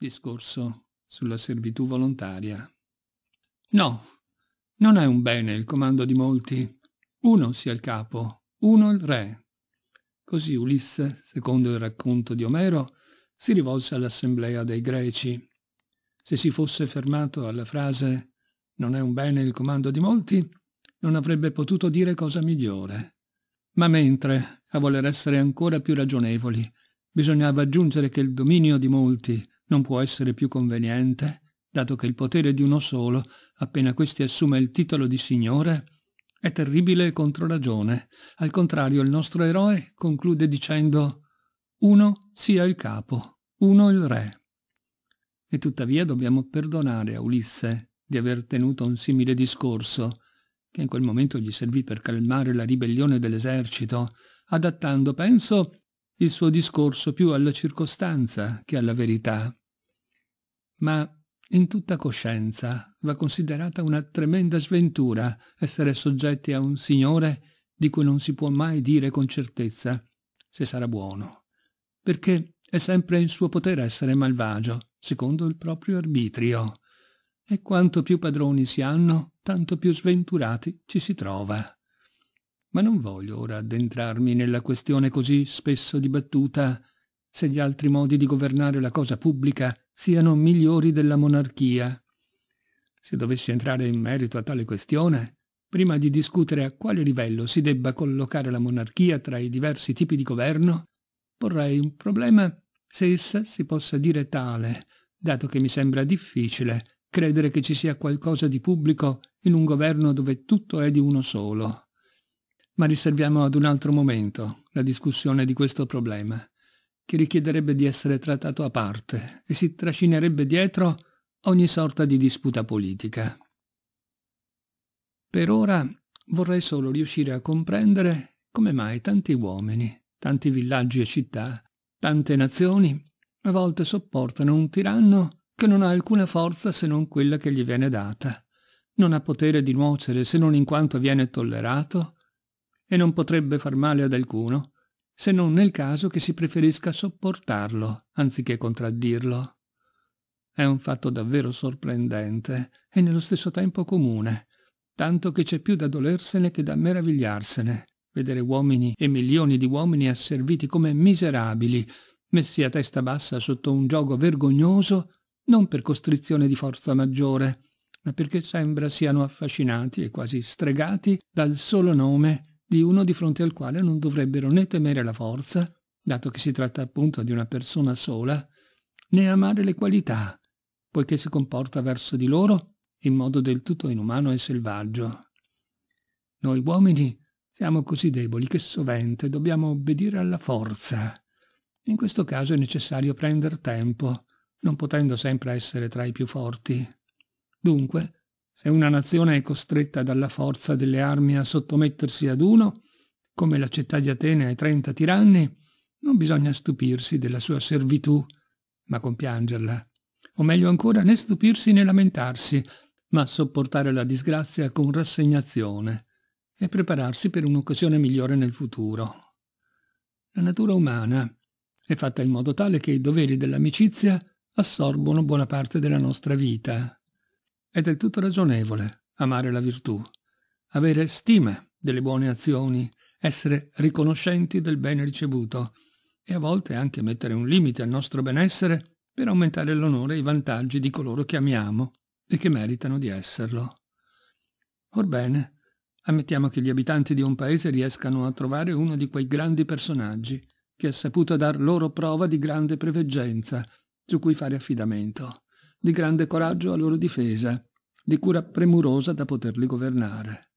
discorso sulla servitù volontaria. No, non è un bene il comando di molti. Uno sia il capo, uno il re. Così Ulisse, secondo il racconto di Omero, si rivolse all'assemblea dei greci. Se si fosse fermato alla frase non è un bene il comando di molti, non avrebbe potuto dire cosa migliore. Ma mentre, a voler essere ancora più ragionevoli, bisognava aggiungere che il dominio di molti non può essere più conveniente, dato che il potere di uno solo, appena questi assume il titolo di signore, è terribile contro ragione. Al contrario, il nostro eroe conclude dicendo «Uno sia il capo, uno il re». E tuttavia dobbiamo perdonare a Ulisse di aver tenuto un simile discorso, che in quel momento gli servì per calmare la ribellione dell'esercito, adattando, penso, il suo discorso più alla circostanza che alla verità ma in tutta coscienza va considerata una tremenda sventura essere soggetti a un Signore di cui non si può mai dire con certezza se sarà buono, perché è sempre in suo potere essere malvagio, secondo il proprio arbitrio. E quanto più padroni si hanno, tanto più sventurati ci si trova. Ma non voglio ora addentrarmi nella questione così spesso dibattuta se gli altri modi di governare la cosa pubblica siano migliori della monarchia. Se dovessi entrare in merito a tale questione, prima di discutere a quale livello si debba collocare la monarchia tra i diversi tipi di governo, porrei un problema se essa si possa dire tale, dato che mi sembra difficile credere che ci sia qualcosa di pubblico in un governo dove tutto è di uno solo. Ma riserviamo ad un altro momento la discussione di questo problema che richiederebbe di essere trattato a parte e si trascinerebbe dietro ogni sorta di disputa politica. Per ora vorrei solo riuscire a comprendere come mai tanti uomini, tanti villaggi e città, tante nazioni, a volte sopportano un tiranno che non ha alcuna forza se non quella che gli viene data, non ha potere di nuocere se non in quanto viene tollerato, e non potrebbe far male ad alcuno se non nel caso che si preferisca sopportarlo anziché contraddirlo. È un fatto davvero sorprendente e nello stesso tempo comune, tanto che c'è più da dolersene che da meravigliarsene, vedere uomini e milioni di uomini asserviti come miserabili, messi a testa bassa sotto un gioco vergognoso, non per costrizione di forza maggiore, ma perché sembra siano affascinati e quasi stregati dal solo nome di uno di fronte al quale non dovrebbero né temere la forza, dato che si tratta appunto di una persona sola, né amare le qualità, poiché si comporta verso di loro in modo del tutto inumano e selvaggio. Noi uomini siamo così deboli che sovente dobbiamo obbedire alla forza. In questo caso è necessario prendere tempo, non potendo sempre essere tra i più forti. Dunque, se una nazione è costretta dalla forza delle armi a sottomettersi ad uno, come la città di Atene ai trenta tiranni, non bisogna stupirsi della sua servitù, ma compiangerla. O meglio ancora, né stupirsi né lamentarsi, ma sopportare la disgrazia con rassegnazione e prepararsi per un'occasione migliore nel futuro. La natura umana è fatta in modo tale che i doveri dell'amicizia assorbono buona parte della nostra vita. È del tutto ragionevole amare la virtù, avere stima delle buone azioni, essere riconoscenti del bene ricevuto e a volte anche mettere un limite al nostro benessere per aumentare l'onore e i vantaggi di coloro che amiamo e che meritano di esserlo. Orbene, ammettiamo che gli abitanti di un paese riescano a trovare uno di quei grandi personaggi che ha saputo dar loro prova di grande preveggenza su cui fare affidamento di grande coraggio a loro difesa, di cura premurosa da poterli governare.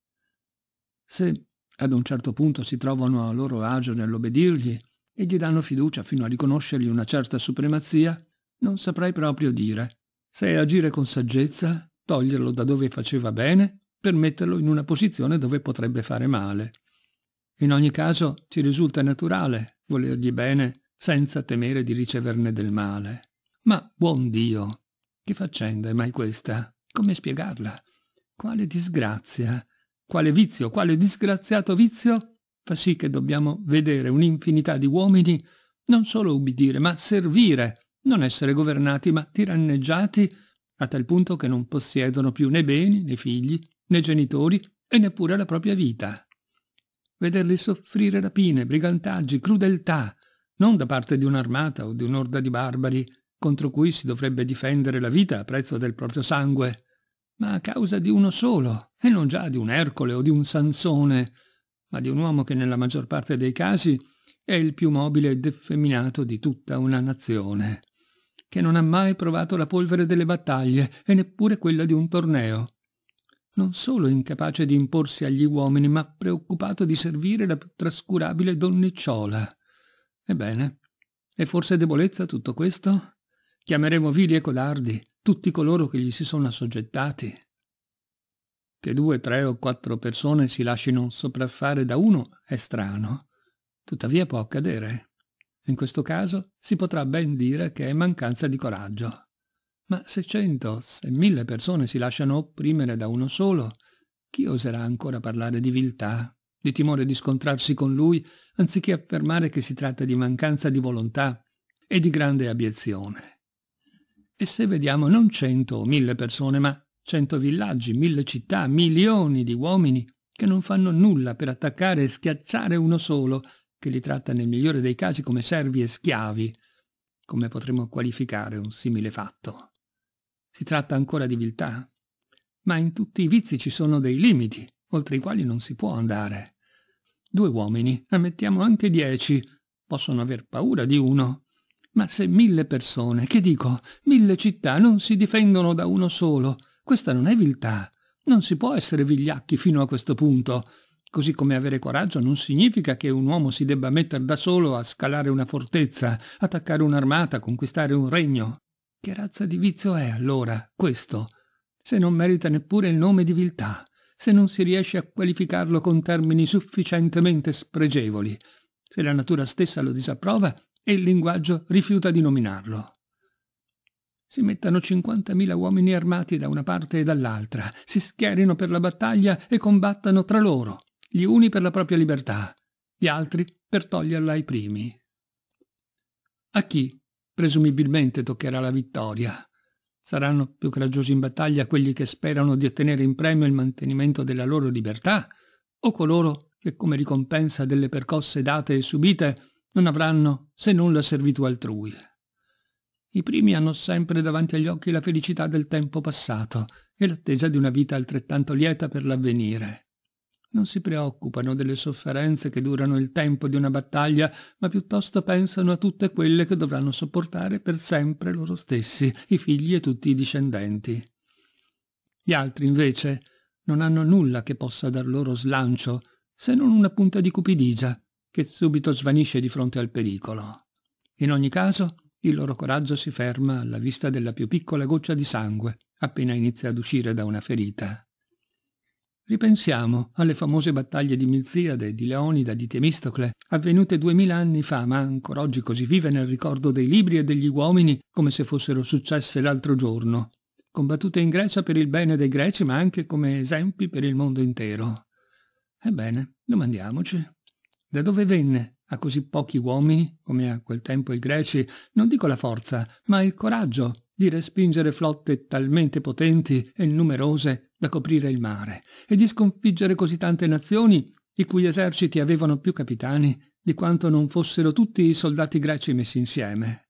Se ad un certo punto si trovano a loro agio nell'obbedirgli e gli danno fiducia fino a riconoscergli una certa supremazia, non saprei proprio dire se agire con saggezza, toglierlo da dove faceva bene per metterlo in una posizione dove potrebbe fare male. In ogni caso ci risulta naturale volergli bene senza temere di riceverne del male. Ma, buon Dio, che faccenda è mai questa? Come spiegarla? Quale disgrazia? Quale vizio, quale disgraziato vizio fa sì che dobbiamo vedere un'infinità di uomini non solo ubbidire, ma servire, non essere governati, ma tiranneggiati, a tal punto che non possiedono più né beni, né figli, né genitori e neppure la propria vita. Vederli soffrire rapine, brigantaggi, crudeltà, non da parte di un'armata o di un'orda di barbari, contro cui si dovrebbe difendere la vita a prezzo del proprio sangue, ma a causa di uno solo, e non già di un Ercole o di un Sansone, ma di un uomo che nella maggior parte dei casi è il più mobile ed effeminato di tutta una nazione, che non ha mai provato la polvere delle battaglie e neppure quella di un torneo, non solo incapace di imporsi agli uomini, ma preoccupato di servire la più trascurabile donnicciola. Ebbene, è forse debolezza tutto questo? Chiameremo vili e codardi tutti coloro che gli si sono assoggettati. Che due, tre o quattro persone si lasciano sopraffare da uno è strano, tuttavia può accadere. In questo caso si potrà ben dire che è mancanza di coraggio. Ma se cento, se mille persone si lasciano opprimere da uno solo, chi oserà ancora parlare di viltà, di timore di scontrarsi con lui, anziché affermare che si tratta di mancanza di volontà e di grande abiezione? E se vediamo non cento o mille persone, ma cento villaggi, mille città, milioni di uomini che non fanno nulla per attaccare e schiacciare uno solo, che li tratta nel migliore dei casi come servi e schiavi, come potremmo qualificare un simile fatto. Si tratta ancora di viltà, ma in tutti i vizi ci sono dei limiti, oltre i quali non si può andare. Due uomini, ammettiamo anche dieci, possono aver paura di uno, ma se mille persone, che dico, mille città non si difendono da uno solo, questa non è viltà. Non si può essere vigliacchi fino a questo punto. Così come avere coraggio non significa che un uomo si debba mettere da solo a scalare una fortezza, attaccare un'armata, conquistare un regno. Che razza di vizio è allora questo? Se non merita neppure il nome di viltà, se non si riesce a qualificarlo con termini sufficientemente spregevoli. Se la natura stessa lo disapprova, e il linguaggio rifiuta di nominarlo. Si mettano 50.000 uomini armati da una parte e dall'altra, si schierino per la battaglia e combattano tra loro, gli uni per la propria libertà, gli altri per toglierla ai primi. A chi presumibilmente toccherà la vittoria? Saranno più coraggiosi in battaglia quelli che sperano di ottenere in premio il mantenimento della loro libertà o coloro che come ricompensa delle percosse date e subite non avranno se non la servitù altrui. I primi hanno sempre davanti agli occhi la felicità del tempo passato e l'attesa di una vita altrettanto lieta per l'avvenire. Non si preoccupano delle sofferenze che durano il tempo di una battaglia, ma piuttosto pensano a tutte quelle che dovranno sopportare per sempre loro stessi, i figli e tutti i discendenti. Gli altri, invece, non hanno nulla che possa dar loro slancio, se non una punta di cupidigia, che subito svanisce di fronte al pericolo. In ogni caso, il loro coraggio si ferma alla vista della più piccola goccia di sangue appena inizia ad uscire da una ferita. Ripensiamo alle famose battaglie di Milziade, di Leonida, di Temistocle, avvenute duemila anni fa, ma ancora oggi così vive nel ricordo dei libri e degli uomini come se fossero successe l'altro giorno, combattute in Grecia per il bene dei greci, ma anche come esempi per il mondo intero. Ebbene, domandiamoci, da dove venne a così pochi uomini, come a quel tempo i greci, non dico la forza, ma il coraggio di respingere flotte talmente potenti e numerose da coprire il mare, e di sconfiggere così tante nazioni, i cui eserciti avevano più capitani di quanto non fossero tutti i soldati greci messi insieme.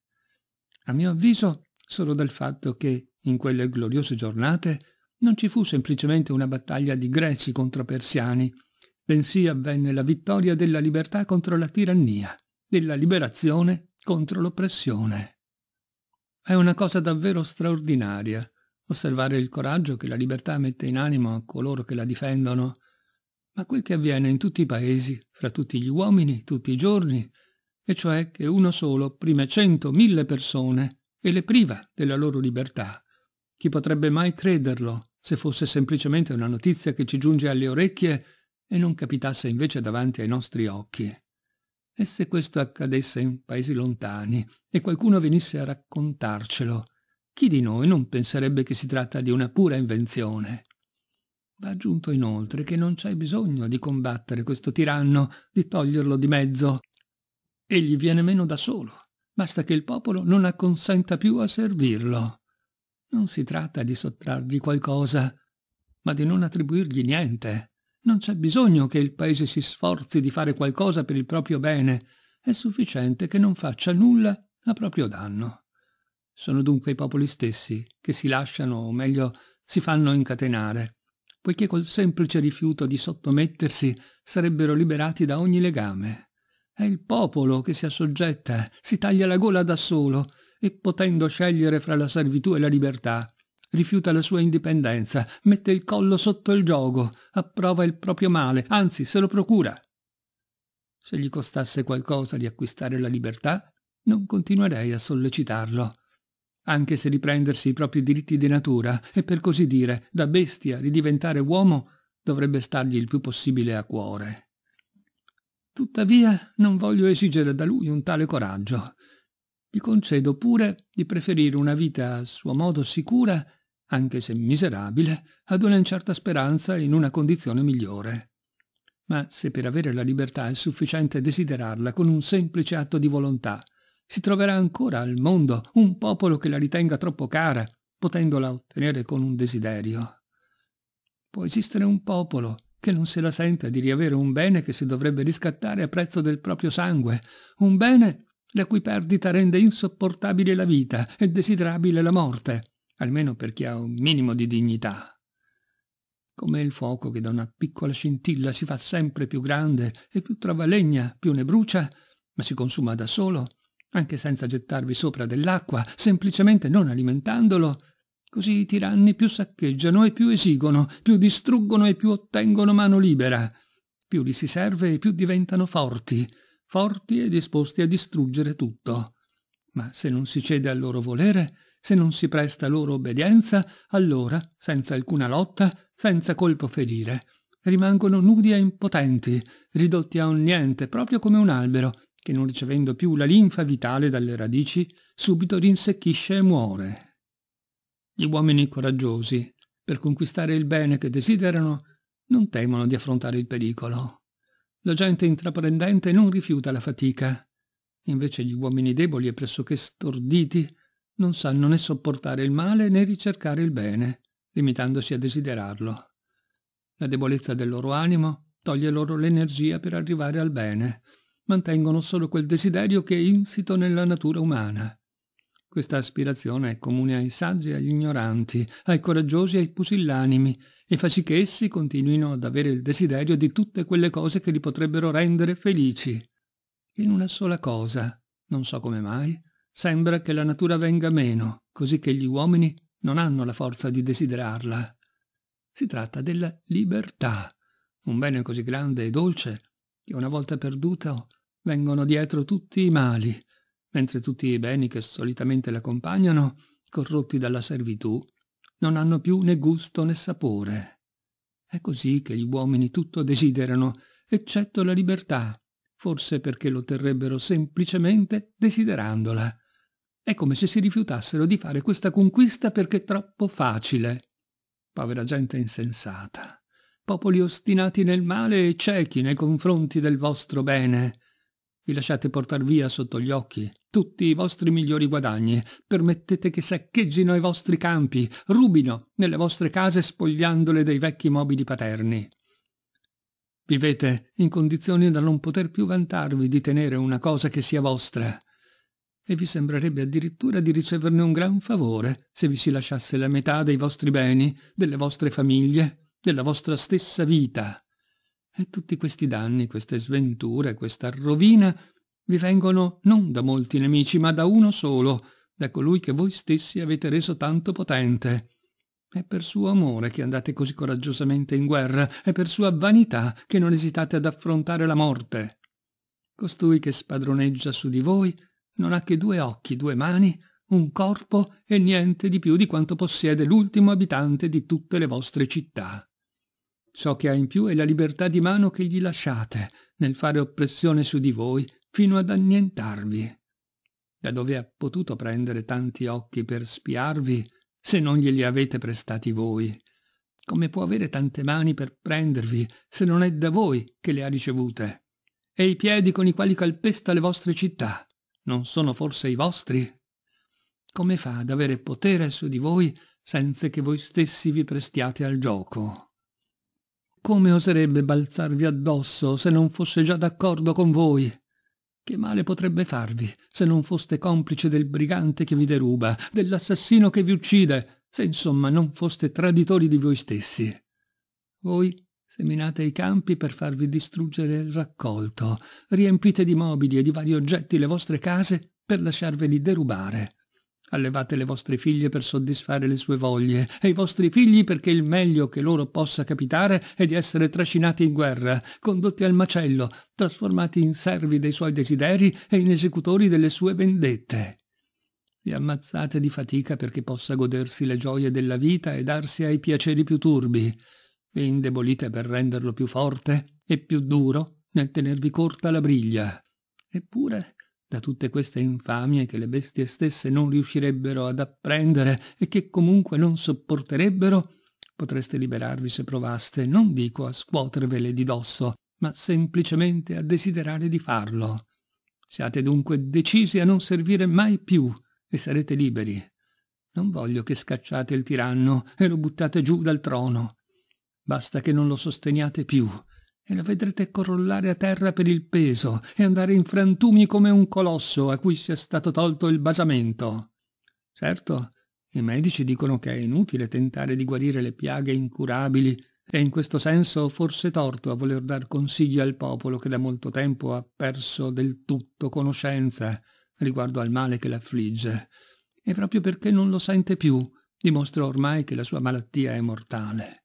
A mio avviso, solo dal fatto che, in quelle gloriose giornate, non ci fu semplicemente una battaglia di greci contro persiani, bensì avvenne la vittoria della libertà contro la tirannia, della liberazione contro l'oppressione. È una cosa davvero straordinaria osservare il coraggio che la libertà mette in animo a coloro che la difendono, ma quel che avviene in tutti i paesi, fra tutti gli uomini, tutti i giorni, e cioè che uno solo prime cento, mille persone e le priva della loro libertà. Chi potrebbe mai crederlo se fosse semplicemente una notizia che ci giunge alle orecchie e non capitasse invece davanti ai nostri occhi. E se questo accadesse in paesi lontani e qualcuno venisse a raccontarcelo, chi di noi non penserebbe che si tratta di una pura invenzione? Va aggiunto inoltre che non c'è bisogno di combattere questo tiranno, di toglierlo di mezzo. Egli viene meno da solo, basta che il popolo non acconsenta più a servirlo. Non si tratta di sottrargli qualcosa, ma di non attribuirgli niente. Non c'è bisogno che il paese si sforzi di fare qualcosa per il proprio bene, è sufficiente che non faccia nulla a proprio danno. Sono dunque i popoli stessi che si lasciano, o meglio, si fanno incatenare, poiché col semplice rifiuto di sottomettersi sarebbero liberati da ogni legame. È il popolo che si assoggetta, si taglia la gola da solo, e potendo scegliere fra la servitù e la libertà, rifiuta la sua indipendenza, mette il collo sotto il giogo, approva il proprio male, anzi se lo procura. Se gli costasse qualcosa di acquistare la libertà, non continuerei a sollecitarlo. Anche se riprendersi i propri diritti di natura e per così dire, da bestia, ridiventare uomo, dovrebbe stargli il più possibile a cuore. Tuttavia non voglio esigere da lui un tale coraggio. Gli concedo pure di preferire una vita a suo modo sicura anche se miserabile, ad una certa speranza in una condizione migliore. Ma se per avere la libertà è sufficiente desiderarla con un semplice atto di volontà, si troverà ancora al mondo un popolo che la ritenga troppo cara, potendola ottenere con un desiderio. Può esistere un popolo che non se la senta di riavere un bene che si dovrebbe riscattare a prezzo del proprio sangue, un bene la cui perdita rende insopportabile la vita e desiderabile la morte almeno per chi ha un minimo di dignità. Come il fuoco che da una piccola scintilla si fa sempre più grande e più trova legna, più ne brucia, ma si consuma da solo, anche senza gettarvi sopra dell'acqua, semplicemente non alimentandolo, così i tiranni più saccheggiano e più esigono, più distruggono e più ottengono mano libera. Più li si serve e più diventano forti, forti e disposti a distruggere tutto. Ma se non si cede al loro volere, se non si presta loro obbedienza, allora, senza alcuna lotta, senza colpo ferire, rimangono nudi e impotenti, ridotti a un niente, proprio come un albero, che non ricevendo più la linfa vitale dalle radici, subito rinsecchisce e muore. Gli uomini coraggiosi, per conquistare il bene che desiderano, non temono di affrontare il pericolo. La gente intraprendente non rifiuta la fatica. Invece gli uomini deboli e pressoché storditi non sanno né sopportare il male né ricercare il bene, limitandosi a desiderarlo. La debolezza del loro animo toglie loro l'energia per arrivare al bene, mantengono solo quel desiderio che è insito nella natura umana. Questa aspirazione è comune ai saggi e agli ignoranti, ai coraggiosi e ai pusillanimi, e fa sì che essi continuino ad avere il desiderio di tutte quelle cose che li potrebbero rendere felici. In una sola cosa, non so come mai, Sembra che la natura venga meno, così che gli uomini non hanno la forza di desiderarla. Si tratta della libertà, un bene così grande e dolce che una volta perduto vengono dietro tutti i mali, mentre tutti i beni che solitamente l'accompagnano, corrotti dalla servitù, non hanno più né gusto né sapore. È così che gli uomini tutto desiderano, eccetto la libertà, forse perché lo l'otterrebbero semplicemente desiderandola. È come se si rifiutassero di fare questa conquista perché è troppo facile. Povera gente insensata. Popoli ostinati nel male e ciechi nei confronti del vostro bene. Vi lasciate portare via sotto gli occhi tutti i vostri migliori guadagni, permettete che saccheggino i vostri campi, rubino nelle vostre case spogliandole dei vecchi mobili paterni. Vivete in condizioni da non poter più vantarvi di tenere una cosa che sia vostra e vi sembrerebbe addirittura di riceverne un gran favore se vi si lasciasse la metà dei vostri beni, delle vostre famiglie, della vostra stessa vita. E tutti questi danni, queste sventure, questa rovina vi vengono non da molti nemici, ma da uno solo, da colui che voi stessi avete reso tanto potente. È per suo amore che andate così coraggiosamente in guerra, è per sua vanità che non esitate ad affrontare la morte. Costui che spadroneggia su di voi non ha che due occhi, due mani, un corpo e niente di più di quanto possiede l'ultimo abitante di tutte le vostre città. Ciò che ha in più è la libertà di mano che gli lasciate nel fare oppressione su di voi fino ad annientarvi. Da dove ha potuto prendere tanti occhi per spiarvi se non glieli avete prestati voi? Come può avere tante mani per prendervi se non è da voi che le ha ricevute? E i piedi con i quali calpesta le vostre città? non sono forse i vostri? Come fa ad avere potere su di voi senza che voi stessi vi prestiate al gioco? Come oserebbe balzarvi addosso se non fosse già d'accordo con voi? Che male potrebbe farvi se non foste complice del brigante che vi deruba, dell'assassino che vi uccide, se insomma non foste traditori di voi stessi? Voi Seminate i campi per farvi distruggere il raccolto, riempite di mobili e di vari oggetti le vostre case per lasciarveli derubare. Allevate le vostre figlie per soddisfare le sue voglie e i vostri figli perché il meglio che loro possa capitare è di essere trascinati in guerra, condotti al macello, trasformati in servi dei suoi desideri e in esecutori delle sue vendette. Vi ammazzate di fatica perché possa godersi le gioie della vita e darsi ai piaceri più turbi vi indebolite per renderlo più forte e più duro nel tenervi corta la briglia. Eppure, da tutte queste infamie che le bestie stesse non riuscirebbero ad apprendere e che comunque non sopporterebbero, potreste liberarvi se provaste, non dico a scuotervele di dosso, ma semplicemente a desiderare di farlo. Siate dunque decisi a non servire mai più e sarete liberi. Non voglio che scacciate il tiranno e lo buttate giù dal trono. Basta che non lo sosteniate più e lo vedrete crollare a terra per il peso e andare in frantumi come un colosso a cui sia stato tolto il basamento. Certo, i medici dicono che è inutile tentare di guarire le piaghe incurabili e in questo senso ho forse torto a voler dar consigli al popolo che da molto tempo ha perso del tutto conoscenza riguardo al male che l'affligge e proprio perché non lo sente più dimostra ormai che la sua malattia è mortale.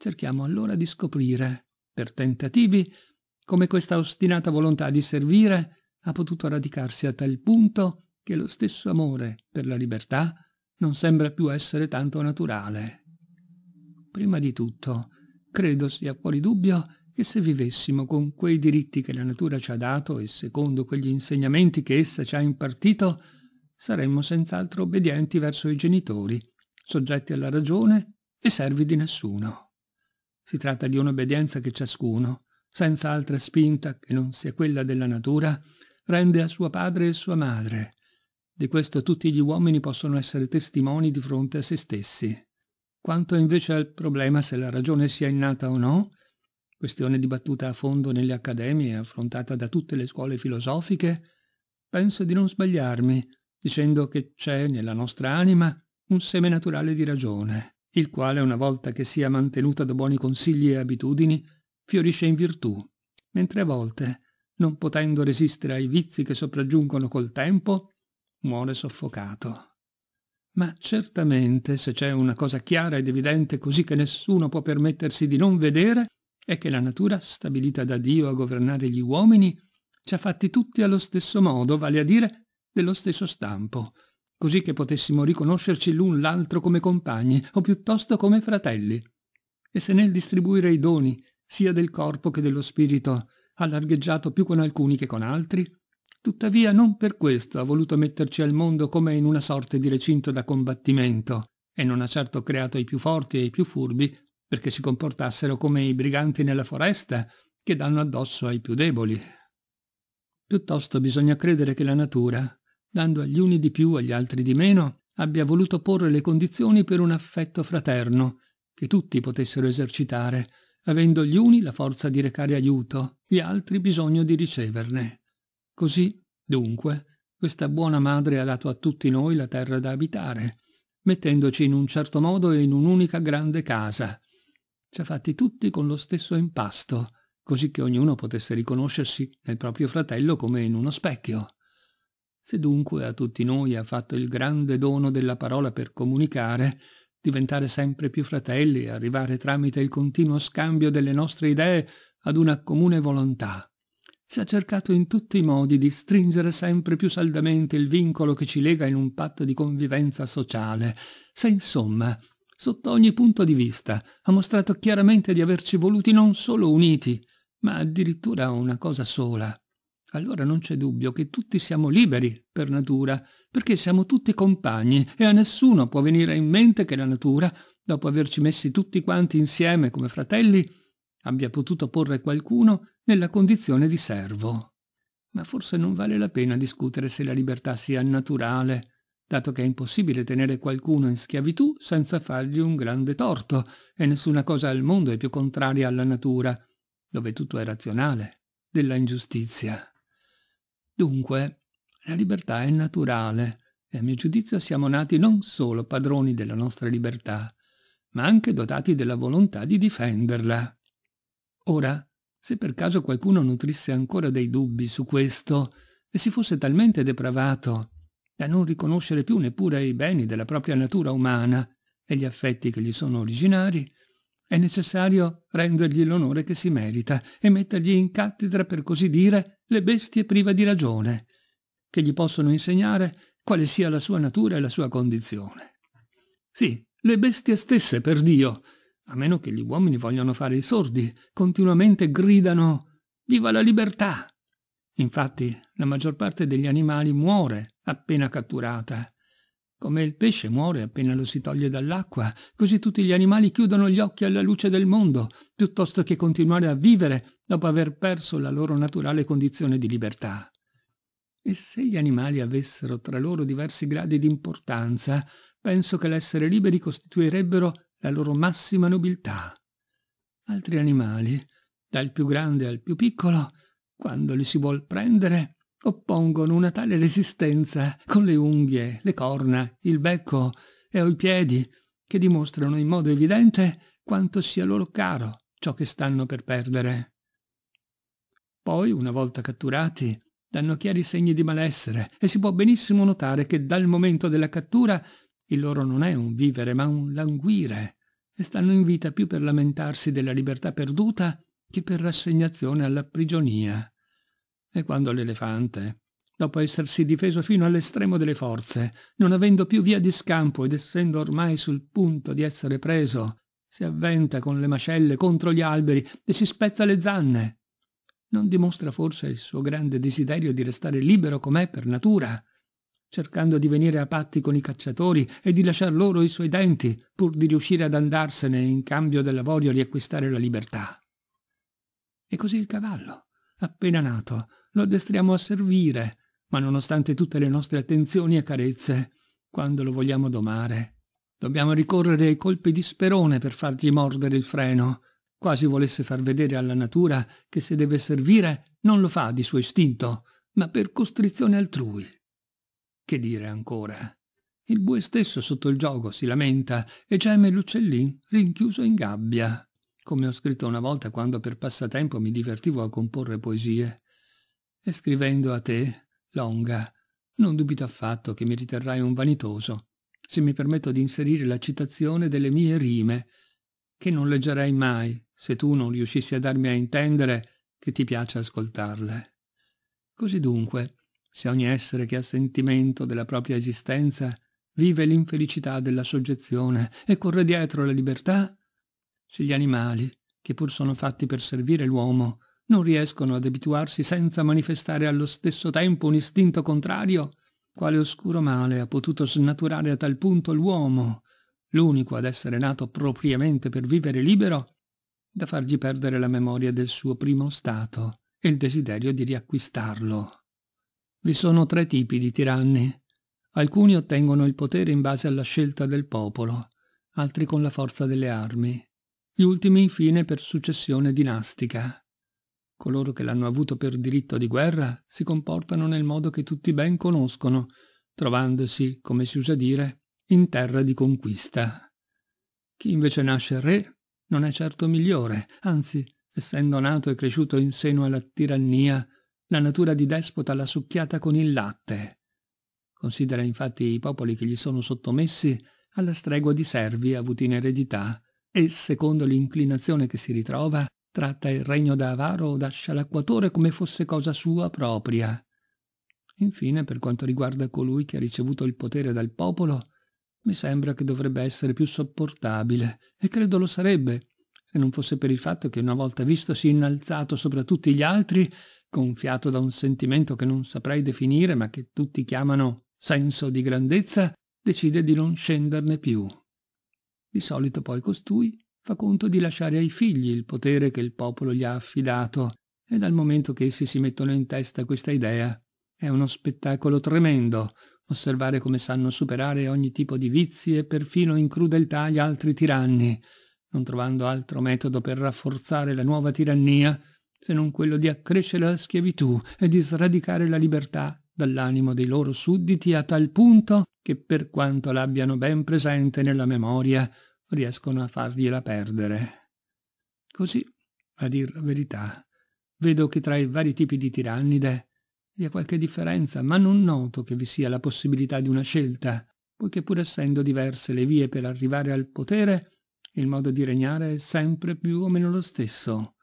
Cerchiamo allora di scoprire, per tentativi, come questa ostinata volontà di servire ha potuto radicarsi a tal punto che lo stesso amore per la libertà non sembra più essere tanto naturale. Prima di tutto, credo sia fuori dubbio che se vivessimo con quei diritti che la natura ci ha dato e secondo quegli insegnamenti che essa ci ha impartito, saremmo senz'altro obbedienti verso i genitori, soggetti alla ragione e servi di nessuno. Si tratta di un'obbedienza che ciascuno, senza altra spinta che non sia quella della natura, rende a suo padre e sua madre. Di questo tutti gli uomini possono essere testimoni di fronte a se stessi. Quanto invece al problema se la ragione sia innata o no, questione dibattuta a fondo nelle accademie e affrontata da tutte le scuole filosofiche, penso di non sbagliarmi dicendo che c'è nella nostra anima un seme naturale di ragione il quale, una volta che sia mantenuta da buoni consigli e abitudini, fiorisce in virtù, mentre a volte, non potendo resistere ai vizi che sopraggiungono col tempo, muore soffocato. Ma certamente, se c'è una cosa chiara ed evidente così che nessuno può permettersi di non vedere, è che la natura, stabilita da Dio a governare gli uomini, ci ha fatti tutti allo stesso modo, vale a dire dello stesso stampo, così che potessimo riconoscerci l'un l'altro come compagni, o piuttosto come fratelli. E se nel distribuire i doni, sia del corpo che dello spirito, ha largheggiato più con alcuni che con altri, tuttavia non per questo ha voluto metterci al mondo come in una sorte di recinto da combattimento, e non ha certo creato i più forti e i più furbi perché si comportassero come i briganti nella foresta che danno addosso ai più deboli. Piuttosto bisogna credere che la natura, dando agli uni di più, agli altri di meno, abbia voluto porre le condizioni per un affetto fraterno, che tutti potessero esercitare, avendo gli uni la forza di recare aiuto, gli altri bisogno di riceverne. Così, dunque, questa buona madre ha dato a tutti noi la terra da abitare, mettendoci in un certo modo in un'unica grande casa. Ci ha fatti tutti con lo stesso impasto, così che ognuno potesse riconoscersi nel proprio fratello come in uno specchio. Se dunque a tutti noi ha fatto il grande dono della parola per comunicare, diventare sempre più fratelli, e arrivare tramite il continuo scambio delle nostre idee ad una comune volontà. Si è cercato in tutti i modi di stringere sempre più saldamente il vincolo che ci lega in un patto di convivenza sociale. Se insomma, sotto ogni punto di vista, ha mostrato chiaramente di averci voluti non solo uniti, ma addirittura una cosa sola, allora non c'è dubbio che tutti siamo liberi per natura, perché siamo tutti compagni e a nessuno può venire in mente che la natura, dopo averci messi tutti quanti insieme come fratelli, abbia potuto porre qualcuno nella condizione di servo. Ma forse non vale la pena discutere se la libertà sia naturale, dato che è impossibile tenere qualcuno in schiavitù senza fargli un grande torto, e nessuna cosa al mondo è più contraria alla natura, dove tutto è razionale, della ingiustizia. Dunque, la libertà è naturale e a mio giudizio siamo nati non solo padroni della nostra libertà, ma anche dotati della volontà di difenderla. Ora, se per caso qualcuno nutrisse ancora dei dubbi su questo e si fosse talmente depravato da non riconoscere più neppure i beni della propria natura umana e gli affetti che gli sono originari, è necessario rendergli l'onore che si merita e mettergli in cattedra, per così dire, le bestie prive di ragione, che gli possono insegnare quale sia la sua natura e la sua condizione. Sì, le bestie stesse, per Dio, a meno che gli uomini vogliano fare i sordi, continuamente gridano Viva la libertà! Infatti, la maggior parte degli animali muore appena catturata come il pesce muore appena lo si toglie dall'acqua, così tutti gli animali chiudono gli occhi alla luce del mondo, piuttosto che continuare a vivere dopo aver perso la loro naturale condizione di libertà. E se gli animali avessero tra loro diversi gradi di importanza, penso che l'essere liberi costituirebbero la loro massima nobiltà. Altri animali, dal più grande al più piccolo, quando li si vuol prendere, oppongono una tale resistenza con le unghie, le corna, il becco e o i piedi, che dimostrano in modo evidente quanto sia loro caro ciò che stanno per perdere. Poi, una volta catturati, danno chiari segni di malessere e si può benissimo notare che dal momento della cattura il loro non è un vivere ma un languire e stanno in vita più per lamentarsi della libertà perduta che per rassegnazione alla prigionia e quando l'elefante, dopo essersi difeso fino all'estremo delle forze, non avendo più via di scampo ed essendo ormai sul punto di essere preso, si avventa con le mascelle contro gli alberi e si spezza le zanne. Non dimostra forse il suo grande desiderio di restare libero com'è per natura, cercando di venire a patti con i cacciatori e di lasciar loro i suoi denti, pur di riuscire ad andarsene in cambio dell'avorio lavoro riacquistare la libertà. E così il cavallo, appena nato, lo addestriamo a servire, ma nonostante tutte le nostre attenzioni e carezze, quando lo vogliamo domare, dobbiamo ricorrere ai colpi di sperone per fargli mordere il freno, quasi volesse far vedere alla natura che se deve servire non lo fa di suo istinto, ma per costrizione altrui. Che dire ancora? Il bue stesso sotto il gioco si lamenta e geme l'uccellin rinchiuso in gabbia, come ho scritto una volta quando per passatempo mi divertivo a comporre poesie e scrivendo a te, Longa, non dubito affatto che mi riterrai un vanitoso, se mi permetto di inserire la citazione delle mie rime, che non leggerei mai se tu non riuscissi a darmi a intendere che ti piace ascoltarle. Così dunque, se ogni essere che ha sentimento della propria esistenza vive l'infelicità della soggezione e corre dietro la libertà, se gli animali, che pur sono fatti per servire l'uomo, non riescono ad abituarsi senza manifestare allo stesso tempo un istinto contrario? Quale oscuro male ha potuto snaturare a tal punto l'uomo, l'unico ad essere nato propriamente per vivere libero, da fargli perdere la memoria del suo primo stato e il desiderio di riacquistarlo. Vi sono tre tipi di tiranni. Alcuni ottengono il potere in base alla scelta del popolo, altri con la forza delle armi, gli ultimi infine per successione dinastica. Coloro che l'hanno avuto per diritto di guerra si comportano nel modo che tutti ben conoscono, trovandosi, come si usa dire, in terra di conquista. Chi invece nasce re non è certo migliore, anzi, essendo nato e cresciuto in seno alla tirannia, la natura di despota l'ha succhiata con il latte. Considera infatti i popoli che gli sono sottomessi alla stregua di servi avuti in eredità e, secondo l'inclinazione che si ritrova, tratta il regno d'Avaro o da Scialacquatore come fosse cosa sua propria. Infine, per quanto riguarda colui che ha ricevuto il potere dal popolo, mi sembra che dovrebbe essere più sopportabile, e credo lo sarebbe, se non fosse per il fatto che una volta vistosi innalzato sopra tutti gli altri, gonfiato da un sentimento che non saprei definire, ma che tutti chiamano senso di grandezza, decide di non scenderne più. Di solito poi costui fa conto di lasciare ai figli il potere che il popolo gli ha affidato e dal momento che essi si mettono in testa questa idea è uno spettacolo tremendo osservare come sanno superare ogni tipo di vizi e perfino in crudeltà gli altri tiranni, non trovando altro metodo per rafforzare la nuova tirannia se non quello di accrescere la schiavitù e di sradicare la libertà dall'animo dei loro sudditi a tal punto che per quanto l'abbiano ben presente nella memoria riescono a fargliela perdere. Così, a dir la verità, vedo che tra i vari tipi di tirannide vi è qualche differenza, ma non noto che vi sia la possibilità di una scelta, poiché pur essendo diverse le vie per arrivare al potere, il modo di regnare è sempre più o meno lo stesso.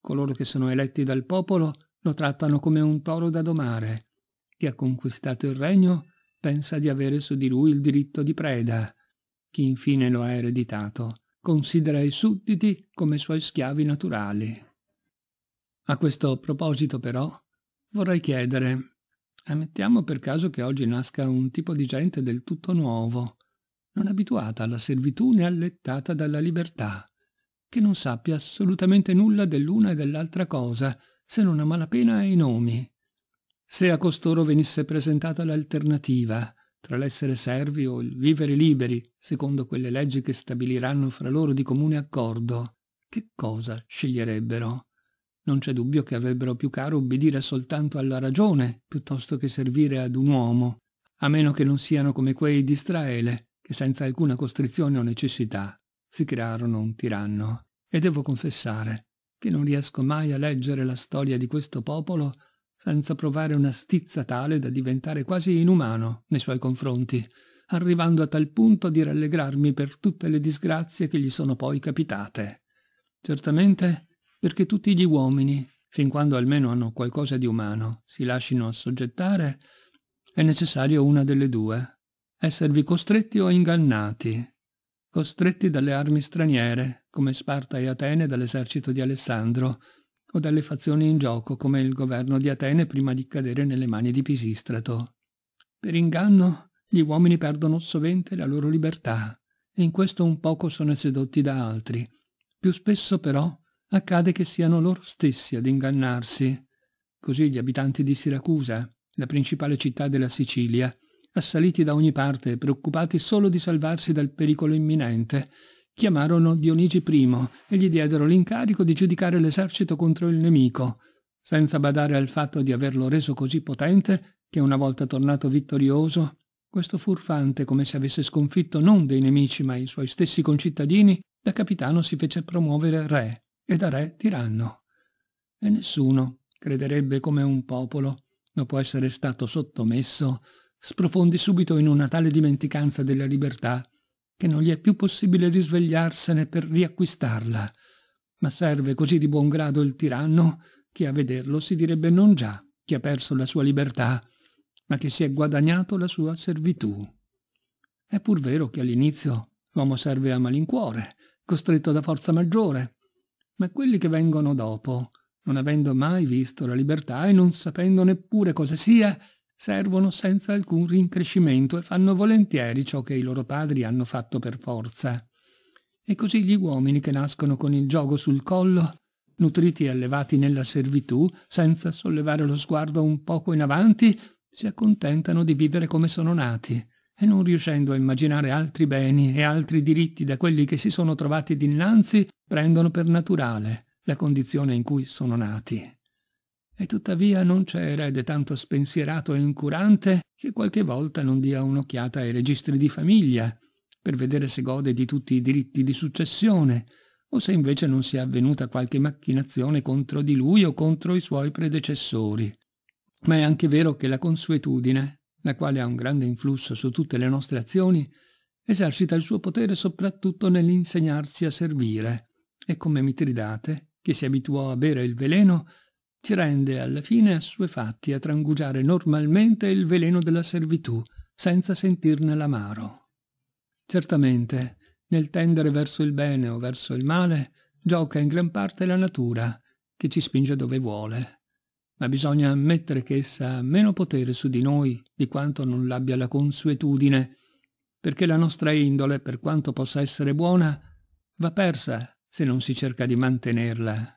Coloro che sono eletti dal popolo lo trattano come un toro da domare. Chi ha conquistato il regno pensa di avere su di lui il diritto di preda chi infine lo ha ereditato, considera i sudditi come suoi schiavi naturali. A questo proposito, però, vorrei chiedere, ammettiamo per caso che oggi nasca un tipo di gente del tutto nuovo, non abituata alla servitù né allettata dalla libertà, che non sappia assolutamente nulla dell'una e dell'altra cosa, se non a malapena i nomi. Se a costoro venisse presentata l'alternativa, tra l'essere servi o il vivere liberi, secondo quelle leggi che stabiliranno fra loro di comune accordo, che cosa sceglierebbero? Non c'è dubbio che avrebbero più caro obbedire soltanto alla ragione piuttosto che servire ad un uomo, a meno che non siano come quei di Israele, che senza alcuna costrizione o necessità si crearono un tiranno. E devo confessare che non riesco mai a leggere la storia di questo popolo senza provare una stizza tale da diventare quasi inumano nei suoi confronti, arrivando a tal punto di rallegrarmi per tutte le disgrazie che gli sono poi capitate. Certamente perché tutti gli uomini, fin quando almeno hanno qualcosa di umano, si lasciano assoggettare, è necessario una delle due, esservi costretti o ingannati, costretti dalle armi straniere, come Sparta e Atene dall'esercito di Alessandro, o dalle fazioni in gioco come il governo di Atene prima di cadere nelle mani di Pisistrato. Per inganno gli uomini perdono sovente la loro libertà e in questo un poco sono sedotti da altri. Più spesso però accade che siano loro stessi ad ingannarsi. Così gli abitanti di Siracusa, la principale città della Sicilia, assaliti da ogni parte e preoccupati solo di salvarsi dal pericolo imminente, Chiamarono Dionigi I e gli diedero l'incarico di giudicare l'esercito contro il nemico, senza badare al fatto di averlo reso così potente che una volta tornato vittorioso, questo furfante, come se avesse sconfitto non dei nemici ma i suoi stessi concittadini, da capitano si fece promuovere re e da re tiranno. E nessuno crederebbe come un popolo, dopo essere stato sottomesso, sprofondi subito in una tale dimenticanza della libertà che non gli è più possibile risvegliarsene per riacquistarla. Ma serve così di buon grado il tiranno che a vederlo si direbbe non già che ha perso la sua libertà, ma che si è guadagnato la sua servitù. È pur vero che all'inizio l'uomo serve a malincuore, costretto da forza maggiore, ma quelli che vengono dopo, non avendo mai visto la libertà e non sapendo neppure cosa sia, servono senza alcun rincrescimento e fanno volentieri ciò che i loro padri hanno fatto per forza. E così gli uomini che nascono con il gioco sul collo, nutriti e allevati nella servitù, senza sollevare lo sguardo un poco in avanti, si accontentano di vivere come sono nati, e non riuscendo a immaginare altri beni e altri diritti da quelli che si sono trovati dinanzi, prendono per naturale la condizione in cui sono nati e tuttavia non c'è erede tanto spensierato e incurante che qualche volta non dia un'occhiata ai registri di famiglia, per vedere se gode di tutti i diritti di successione, o se invece non sia avvenuta qualche macchinazione contro di lui o contro i suoi predecessori. Ma è anche vero che la consuetudine, la quale ha un grande influsso su tutte le nostre azioni, esercita il suo potere soprattutto nell'insegnarsi a servire, e come Mitridate, che si abituò a bere il veleno, ci rende alla fine assuefatti a trangugiare normalmente il veleno della servitù, senza sentirne l'amaro. Certamente, nel tendere verso il bene o verso il male, gioca in gran parte la natura, che ci spinge dove vuole. Ma bisogna ammettere che essa ha meno potere su di noi di quanto non l'abbia la consuetudine, perché la nostra indole, per quanto possa essere buona, va persa se non si cerca di mantenerla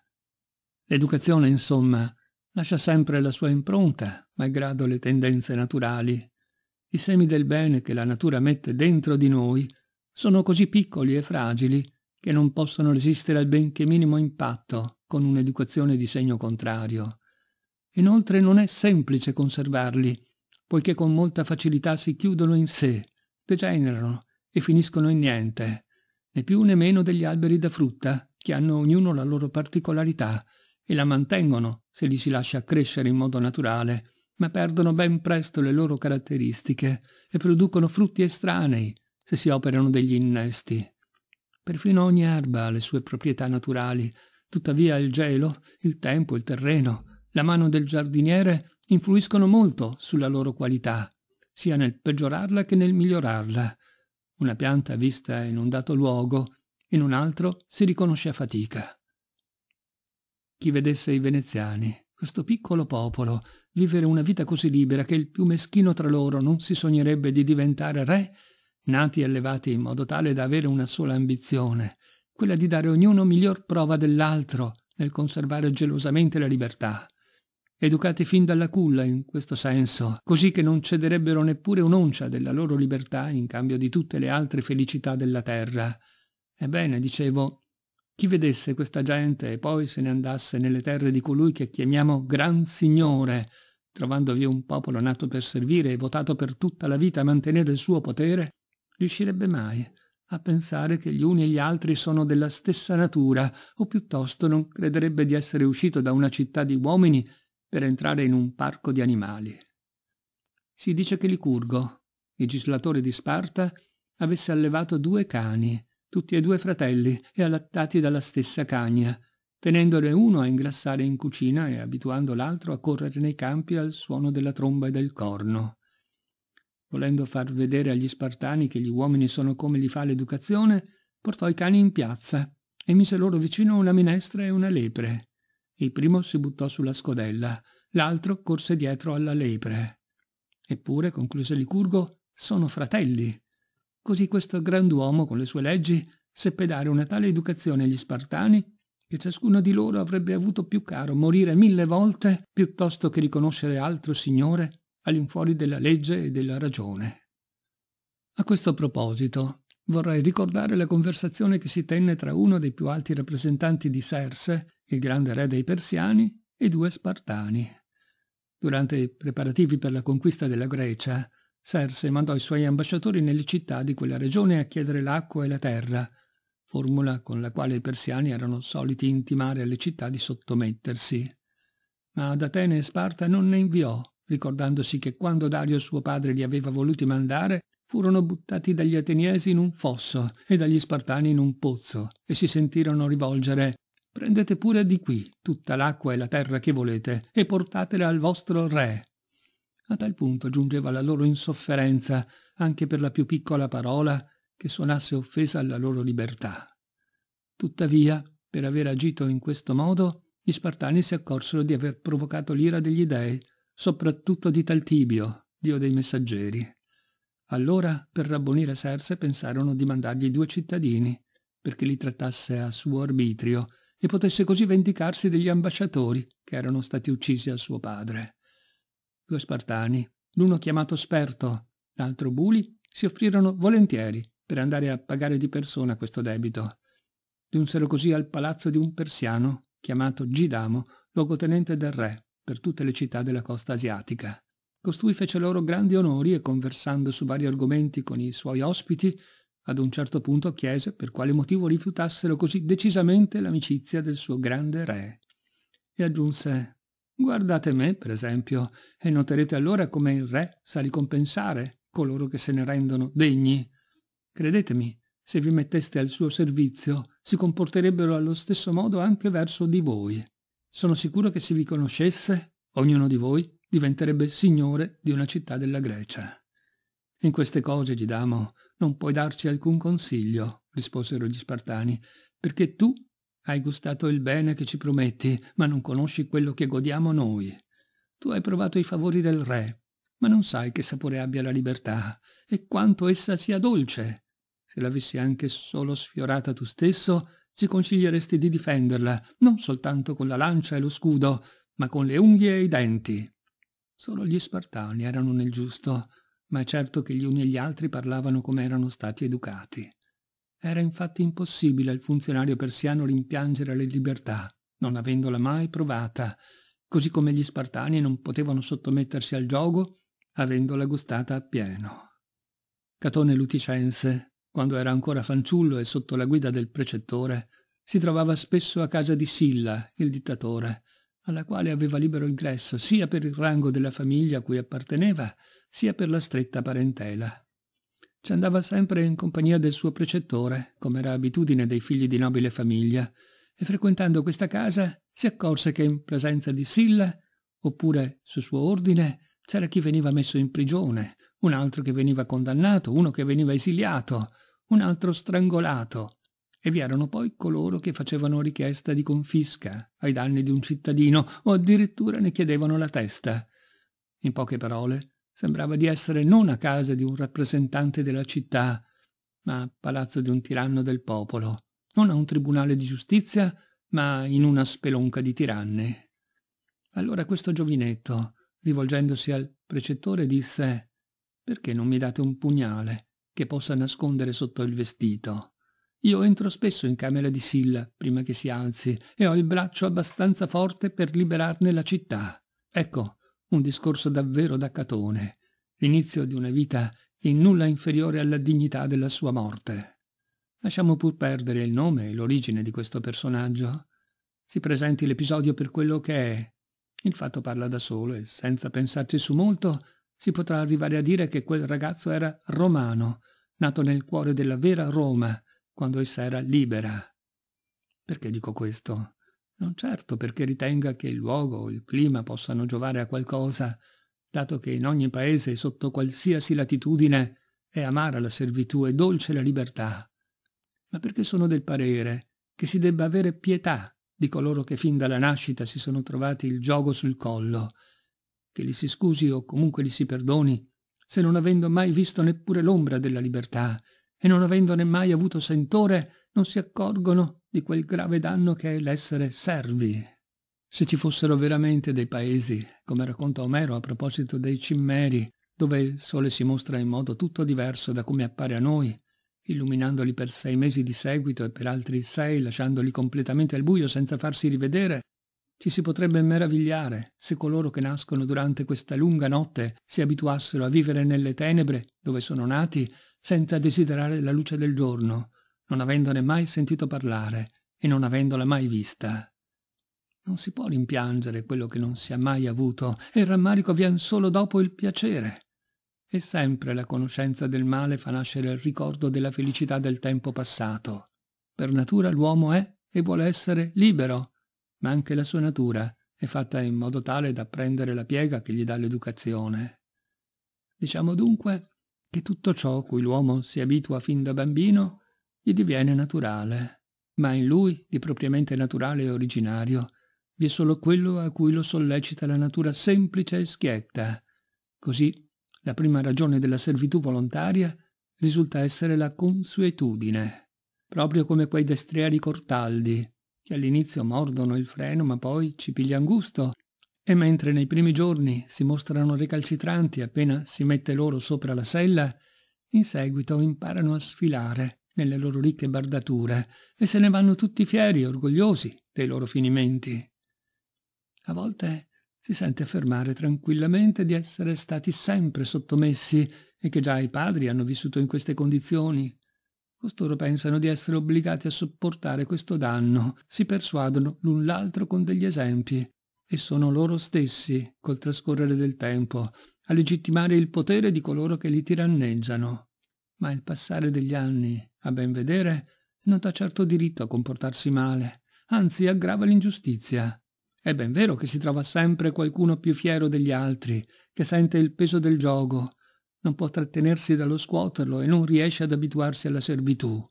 L'educazione, insomma, lascia sempre la sua impronta, malgrado le tendenze naturali. I semi del bene che la natura mette dentro di noi sono così piccoli e fragili che non possono resistere al benché minimo impatto con un'educazione di segno contrario. Inoltre non è semplice conservarli, poiché con molta facilità si chiudono in sé, degenerano e finiscono in niente, né più né meno degli alberi da frutta, che hanno ognuno la loro particolarità, e la mantengono se li si lascia crescere in modo naturale, ma perdono ben presto le loro caratteristiche e producono frutti estranei se si operano degli innesti. Perfino ogni erba ha le sue proprietà naturali, tuttavia il gelo, il tempo, il terreno, la mano del giardiniere influiscono molto sulla loro qualità, sia nel peggiorarla che nel migliorarla. Una pianta vista in un dato luogo, in un altro si riconosce a fatica. Chi vedesse i veneziani, questo piccolo popolo, vivere una vita così libera che il più meschino tra loro non si sognerebbe di diventare re, nati e allevati in modo tale da avere una sola ambizione, quella di dare ognuno miglior prova dell'altro nel conservare gelosamente la libertà. Educati fin dalla culla in questo senso, così che non cederebbero neppure un'oncia della loro libertà in cambio di tutte le altre felicità della terra. Ebbene, dicevo, chi vedesse questa gente e poi se ne andasse nelle terre di colui che chiamiamo Gran Signore, trovandovi un popolo nato per servire e votato per tutta la vita a mantenere il suo potere, riuscirebbe mai a pensare che gli uni e gli altri sono della stessa natura, o piuttosto non crederebbe di essere uscito da una città di uomini per entrare in un parco di animali. Si dice che Licurgo, legislatore di Sparta, avesse allevato due cani, tutti e due fratelli e allattati dalla stessa cagna, tenendone uno a ingrassare in cucina e abituando l'altro a correre nei campi al suono della tromba e del corno. Volendo far vedere agli spartani che gli uomini sono come li fa l'educazione, portò i cani in piazza e mise loro vicino una minestra e una lepre. Il primo si buttò sulla scodella, l'altro corse dietro alla lepre. Eppure, concluse Licurgo, sono fratelli Così questo grand'uomo, con le sue leggi, seppe dare una tale educazione agli spartani che ciascuno di loro avrebbe avuto più caro morire mille volte piuttosto che riconoscere altro signore all'infuori della legge e della ragione. A questo proposito vorrei ricordare la conversazione che si tenne tra uno dei più alti rappresentanti di Serse, il grande re dei Persiani, e due Spartani. Durante i preparativi per la conquista della Grecia, Serse mandò i suoi ambasciatori nelle città di quella regione a chiedere l'acqua e la terra, formula con la quale i persiani erano soliti intimare alle città di sottomettersi. Ma ad Atene e Sparta non ne inviò, ricordandosi che quando Dario suo padre li aveva voluti mandare, furono buttati dagli ateniesi in un fosso e dagli spartani in un pozzo, e si sentirono rivolgere Prendete pure di qui tutta l'acqua e la terra che volete e portatela al vostro re, a tal punto giungeva la loro insofferenza anche per la più piccola parola che suonasse offesa alla loro libertà. Tuttavia, per aver agito in questo modo, gli Spartani si accorsero di aver provocato l'ira degli dei, soprattutto di Taltibio, dio dei messaggeri. Allora, per rabbonire Serse, pensarono di mandargli due cittadini, perché li trattasse a suo arbitrio e potesse così vendicarsi degli ambasciatori che erano stati uccisi a suo padre. Due spartani, l'uno chiamato Sperto, l'altro Buli, si offrirono volentieri per andare a pagare di persona questo debito. Giunsero così al palazzo di un persiano, chiamato Gidamo, luogotenente del re, per tutte le città della costa asiatica. Costui fece loro grandi onori e conversando su vari argomenti con i suoi ospiti, ad un certo punto chiese per quale motivo rifiutassero così decisamente l'amicizia del suo grande re. E aggiunse Guardate me, per esempio, e noterete allora come il re sa ricompensare coloro che se ne rendono degni. Credetemi, se vi metteste al suo servizio, si comporterebbero allo stesso modo anche verso di voi. Sono sicuro che se vi conoscesse, ognuno di voi diventerebbe signore di una città della Grecia. In queste cose, Gidamo, non puoi darci alcun consiglio, risposero gli Spartani, perché tu hai gustato il bene che ci prometti, ma non conosci quello che godiamo noi. Tu hai provato i favori del re, ma non sai che sapore abbia la libertà e quanto essa sia dolce. Se l'avessi anche solo sfiorata tu stesso, ci consiglieresti di difenderla, non soltanto con la lancia e lo scudo, ma con le unghie e i denti. Solo gli spartani erano nel giusto, ma è certo che gli uni e gli altri parlavano come erano stati educati. Era infatti impossibile al funzionario persiano rimpiangere la libertà, non avendola mai provata, così come gli spartani non potevano sottomettersi al gioco, avendola gustata appieno. Catone Luticense, quando era ancora fanciullo e sotto la guida del precettore, si trovava spesso a casa di Silla, il dittatore, alla quale aveva libero ingresso sia per il rango della famiglia a cui apparteneva, sia per la stretta parentela. Ci andava sempre in compagnia del suo precettore, come era abitudine dei figli di nobile famiglia, e frequentando questa casa si accorse che in presenza di Silla, oppure su suo ordine, c'era chi veniva messo in prigione, un altro che veniva condannato, uno che veniva esiliato, un altro strangolato, e vi erano poi coloro che facevano richiesta di confisca ai danni di un cittadino o addirittura ne chiedevano la testa. In poche parole, Sembrava di essere non a casa di un rappresentante della città, ma a palazzo di un tiranno del popolo, non a un tribunale di giustizia, ma in una spelonca di tiranne. Allora questo giovinetto, rivolgendosi al precettore, disse «Perché non mi date un pugnale che possa nascondere sotto il vestito?» Io entro spesso in camera di Silla prima che si alzi e ho il braccio abbastanza forte per liberarne la città. Ecco, un discorso davvero da catone, l'inizio di una vita in nulla inferiore alla dignità della sua morte. Lasciamo pur perdere il nome e l'origine di questo personaggio. Si presenti l'episodio per quello che è. Il fatto parla da solo e, senza pensarci su molto, si potrà arrivare a dire che quel ragazzo era romano, nato nel cuore della vera Roma, quando essa era libera. Perché dico questo? Non certo perché ritenga che il luogo o il clima possano giovare a qualcosa, dato che in ogni paese sotto qualsiasi latitudine è amara la servitù e dolce la libertà, ma perché sono del parere che si debba avere pietà di coloro che fin dalla nascita si sono trovati il gioco sul collo, che li si scusi o comunque li si perdoni, se non avendo mai visto neppure l'ombra della libertà e non avendone mai avuto sentore, non si accorgono di quel grave danno che è l'essere servi. Se ci fossero veramente dei paesi, come racconta Omero a proposito dei cimmeri, dove il sole si mostra in modo tutto diverso da come appare a noi, illuminandoli per sei mesi di seguito e per altri sei lasciandoli completamente al buio senza farsi rivedere, ci si potrebbe meravigliare se coloro che nascono durante questa lunga notte si abituassero a vivere nelle tenebre dove sono nati senza desiderare la luce del giorno, non avendone mai sentito parlare e non avendola mai vista. Non si può rimpiangere quello che non si ha mai avuto e il rammarico vien solo dopo il piacere. E sempre la conoscenza del male fa nascere il ricordo della felicità del tempo passato. Per natura l'uomo è e vuole essere libero, ma anche la sua natura è fatta in modo tale da prendere la piega che gli dà l'educazione. Diciamo dunque che tutto ciò cui l'uomo si abitua fin da bambino gli diviene naturale, ma in lui, di propriamente naturale e originario, vi è solo quello a cui lo sollecita la natura semplice e schietta. Così la prima ragione della servitù volontaria risulta essere la consuetudine, proprio come quei destrieri cortaldi, che all'inizio mordono il freno ma poi ci pigliano gusto, e mentre nei primi giorni si mostrano recalcitranti appena si mette loro sopra la sella, in seguito imparano a sfilare nelle loro ricche bardature e se ne vanno tutti fieri e orgogliosi dei loro finimenti. A volte si sente affermare tranquillamente di essere stati sempre sottomessi e che già i padri hanno vissuto in queste condizioni. Costoro pensano di essere obbligati a sopportare questo danno, si persuadono l'un l'altro con degli esempi e sono loro stessi, col trascorrere del tempo, a legittimare il potere di coloro che li tiranneggiano. Ma il passare degli anni a ben vedere, non t'ha certo diritto a comportarsi male, anzi aggrava l'ingiustizia. È ben vero che si trova sempre qualcuno più fiero degli altri, che sente il peso del gioco, non può trattenersi dallo scuoterlo e non riesce ad abituarsi alla servitù.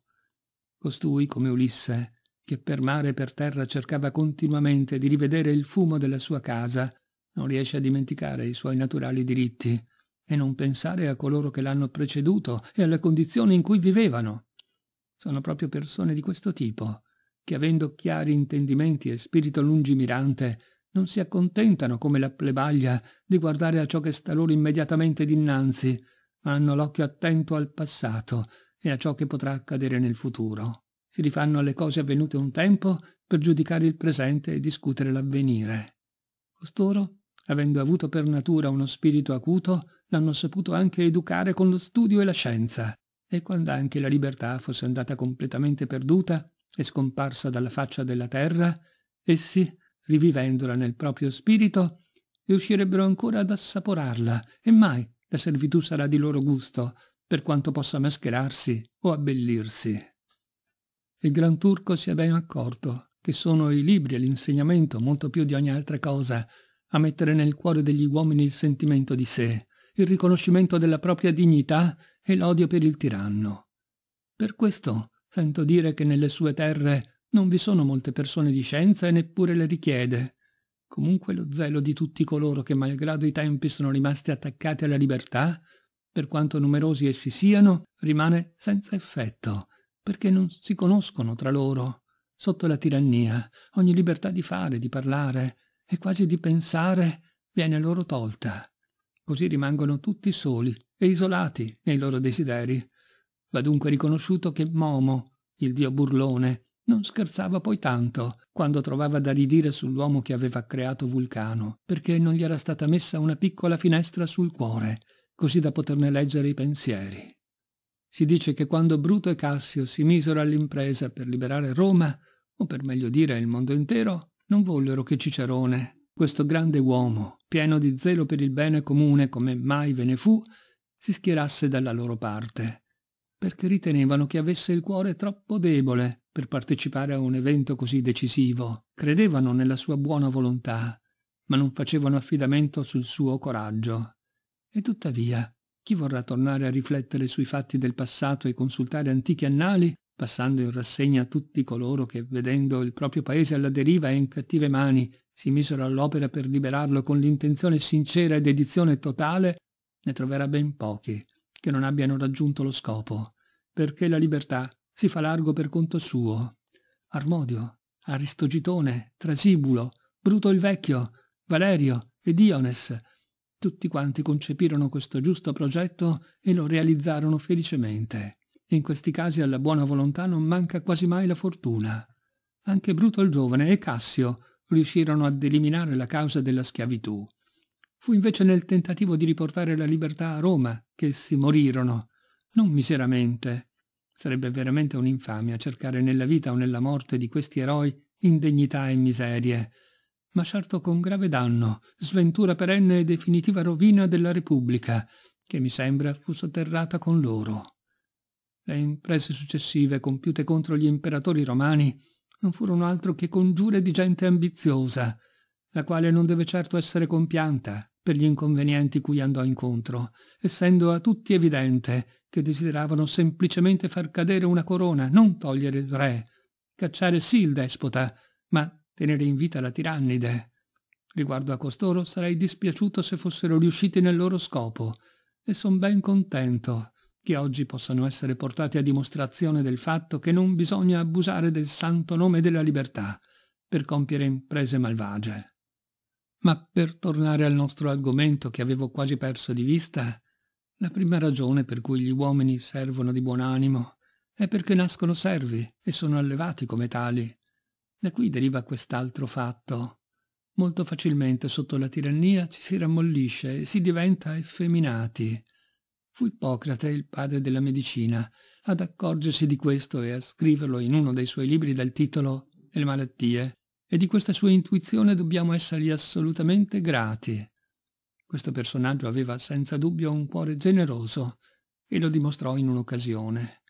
Costui, come Ulisse, che per mare e per terra cercava continuamente di rivedere il fumo della sua casa, non riesce a dimenticare i suoi naturali diritti e non pensare a coloro che l'hanno preceduto e alle condizioni in cui vivevano sono proprio persone di questo tipo, che avendo chiari intendimenti e spirito lungimirante, non si accontentano come la plebaglia di guardare a ciò che sta loro immediatamente dinanzi, ma hanno l'occhio attento al passato e a ciò che potrà accadere nel futuro. Si rifanno alle cose avvenute un tempo per giudicare il presente e discutere l'avvenire. Costoro, avendo avuto per natura uno spirito acuto, l'hanno saputo anche educare con lo studio e la scienza, e quando anche la libertà fosse andata completamente perduta e scomparsa dalla faccia della terra, essi, rivivendola nel proprio spirito, riuscirebbero ancora ad assaporarla, e mai la servitù sarà di loro gusto, per quanto possa mascherarsi o abbellirsi. Il Gran Turco si è ben accorto che sono i libri e l'insegnamento, molto più di ogni altra cosa, a mettere nel cuore degli uomini il sentimento di sé, il riconoscimento della propria dignità e l'odio per il tiranno. Per questo sento dire che nelle sue terre non vi sono molte persone di scienza e neppure le richiede. Comunque lo zelo di tutti coloro che, malgrado i tempi, sono rimasti attaccati alla libertà, per quanto numerosi essi siano, rimane senza effetto, perché non si conoscono tra loro. Sotto la tirannia, ogni libertà di fare, di parlare e quasi di pensare viene loro tolta. Così rimangono tutti soli e isolati nei loro desideri. Va dunque riconosciuto che Momo, il dio burlone, non scherzava poi tanto quando trovava da ridire sull'uomo che aveva creato Vulcano, perché non gli era stata messa una piccola finestra sul cuore, così da poterne leggere i pensieri. Si dice che quando Bruto e Cassio si misero all'impresa per liberare Roma, o per meglio dire il mondo intero, non vollero che Cicerone, questo grande uomo, pieno di zelo per il bene comune come mai ve ne fu, si schierasse dalla loro parte, perché ritenevano che avesse il cuore troppo debole per partecipare a un evento così decisivo. Credevano nella sua buona volontà, ma non facevano affidamento sul suo coraggio. E tuttavia, chi vorrà tornare a riflettere sui fatti del passato e consultare antichi annali passando in rassegna tutti coloro che, vedendo il proprio paese alla deriva e in cattive mani, si misero all'opera per liberarlo con l'intenzione sincera e dedizione totale, ne troverà ben pochi che non abbiano raggiunto lo scopo, perché la libertà si fa largo per conto suo. Armodio, Aristogitone, Trasibulo, Bruto il Vecchio, Valerio e Diones, tutti quanti concepirono questo giusto progetto e lo realizzarono felicemente. In questi casi alla buona volontà non manca quasi mai la fortuna. Anche Bruto il giovane e Cassio riuscirono ad eliminare la causa della schiavitù. Fu invece nel tentativo di riportare la libertà a Roma che essi morirono, non miseramente. Sarebbe veramente un'infamia cercare nella vita o nella morte di questi eroi indegnità e miserie, ma certo con grave danno, sventura perenne e definitiva rovina della Repubblica, che mi sembra fu sotterrata con loro. Le imprese successive compiute contro gli imperatori romani non furono altro che congiure di gente ambiziosa, la quale non deve certo essere compianta per gli inconvenienti cui andò incontro, essendo a tutti evidente che desideravano semplicemente far cadere una corona, non togliere il re, cacciare sì il despota, ma tenere in vita la tirannide. Riguardo a costoro sarei dispiaciuto se fossero riusciti nel loro scopo, e son ben contento che oggi possano essere portati a dimostrazione del fatto che non bisogna abusare del santo nome della libertà per compiere imprese malvagie. Ma per tornare al nostro argomento che avevo quasi perso di vista, la prima ragione per cui gli uomini servono di buon animo è perché nascono servi e sono allevati come tali. Da qui deriva quest'altro fatto. Molto facilmente sotto la tirannia ci si rammollisce e si diventa effeminati Fu Ippocrate, il padre della medicina, ad accorgersi di questo e a scriverlo in uno dei suoi libri dal titolo Le malattie, e di questa sua intuizione dobbiamo essergli assolutamente grati. Questo personaggio aveva senza dubbio un cuore generoso e lo dimostrò in un'occasione.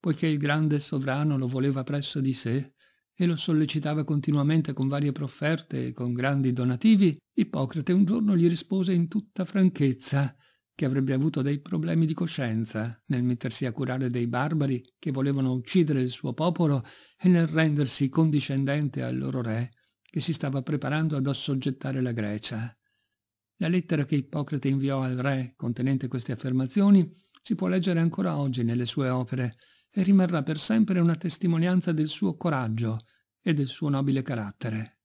Poiché il grande sovrano lo voleva presso di sé, e lo sollecitava continuamente con varie profferte e con grandi donativi, Ippocrate un giorno gli rispose in tutta franchezza che avrebbe avuto dei problemi di coscienza nel mettersi a curare dei barbari che volevano uccidere il suo popolo e nel rendersi condiscendente al loro re che si stava preparando ad assoggettare la Grecia. La lettera che Ippocrate inviò al re contenente queste affermazioni si può leggere ancora oggi nelle sue opere e rimarrà per sempre una testimonianza del suo coraggio e del suo nobile carattere.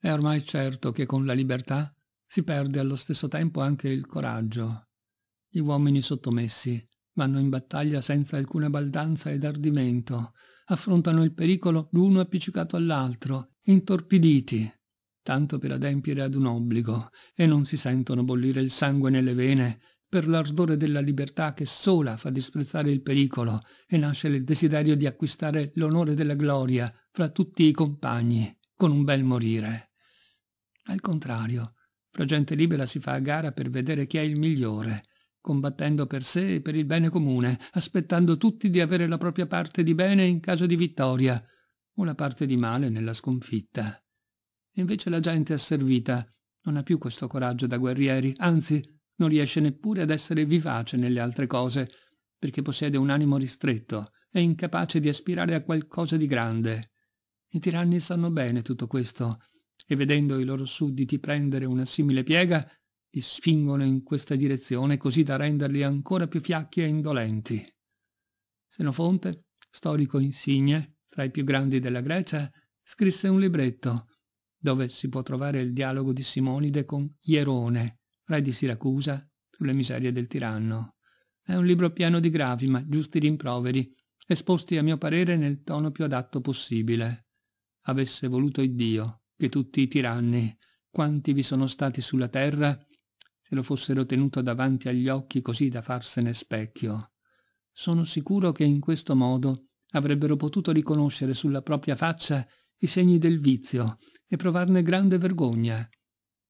È ormai certo che con la libertà si perde allo stesso tempo anche il coraggio. Gli uomini sottomessi vanno in battaglia senza alcuna baldanza ed ardimento, affrontano il pericolo l'uno appiccicato all'altro, intorpiditi, tanto per adempiere ad un obbligo, e non si sentono bollire il sangue nelle vene per l'ardore della libertà che sola fa disprezzare il pericolo e nasce il desiderio di acquistare l'onore della gloria fra tutti i compagni, con un bel morire. Al contrario, fra gente libera si fa a gara per vedere chi è il migliore, combattendo per sé e per il bene comune, aspettando tutti di avere la propria parte di bene in caso di vittoria, o la parte di male nella sconfitta. Invece la gente asservita non ha più questo coraggio da guerrieri, anzi non riesce neppure ad essere vivace nelle altre cose, perché possiede un animo ristretto, e incapace di aspirare a qualcosa di grande. I tiranni sanno bene tutto questo e vedendo i loro sudditi prendere una simile piega, li spingono in questa direzione così da renderli ancora più fiacchi e indolenti. Senofonte, storico insigne, tra i più grandi della Grecia, scrisse un libretto, dove si può trovare il dialogo di Simonide con Ierone, re di Siracusa, sulle miserie del tiranno. È un libro pieno di gravi ma giusti rimproveri, esposti a mio parere nel tono più adatto possibile. Avesse voluto Iddio che tutti i tiranni, quanti vi sono stati sulla terra, se lo fossero tenuto davanti agli occhi così da farsene specchio. Sono sicuro che in questo modo avrebbero potuto riconoscere sulla propria faccia i segni del vizio e provarne grande vergogna.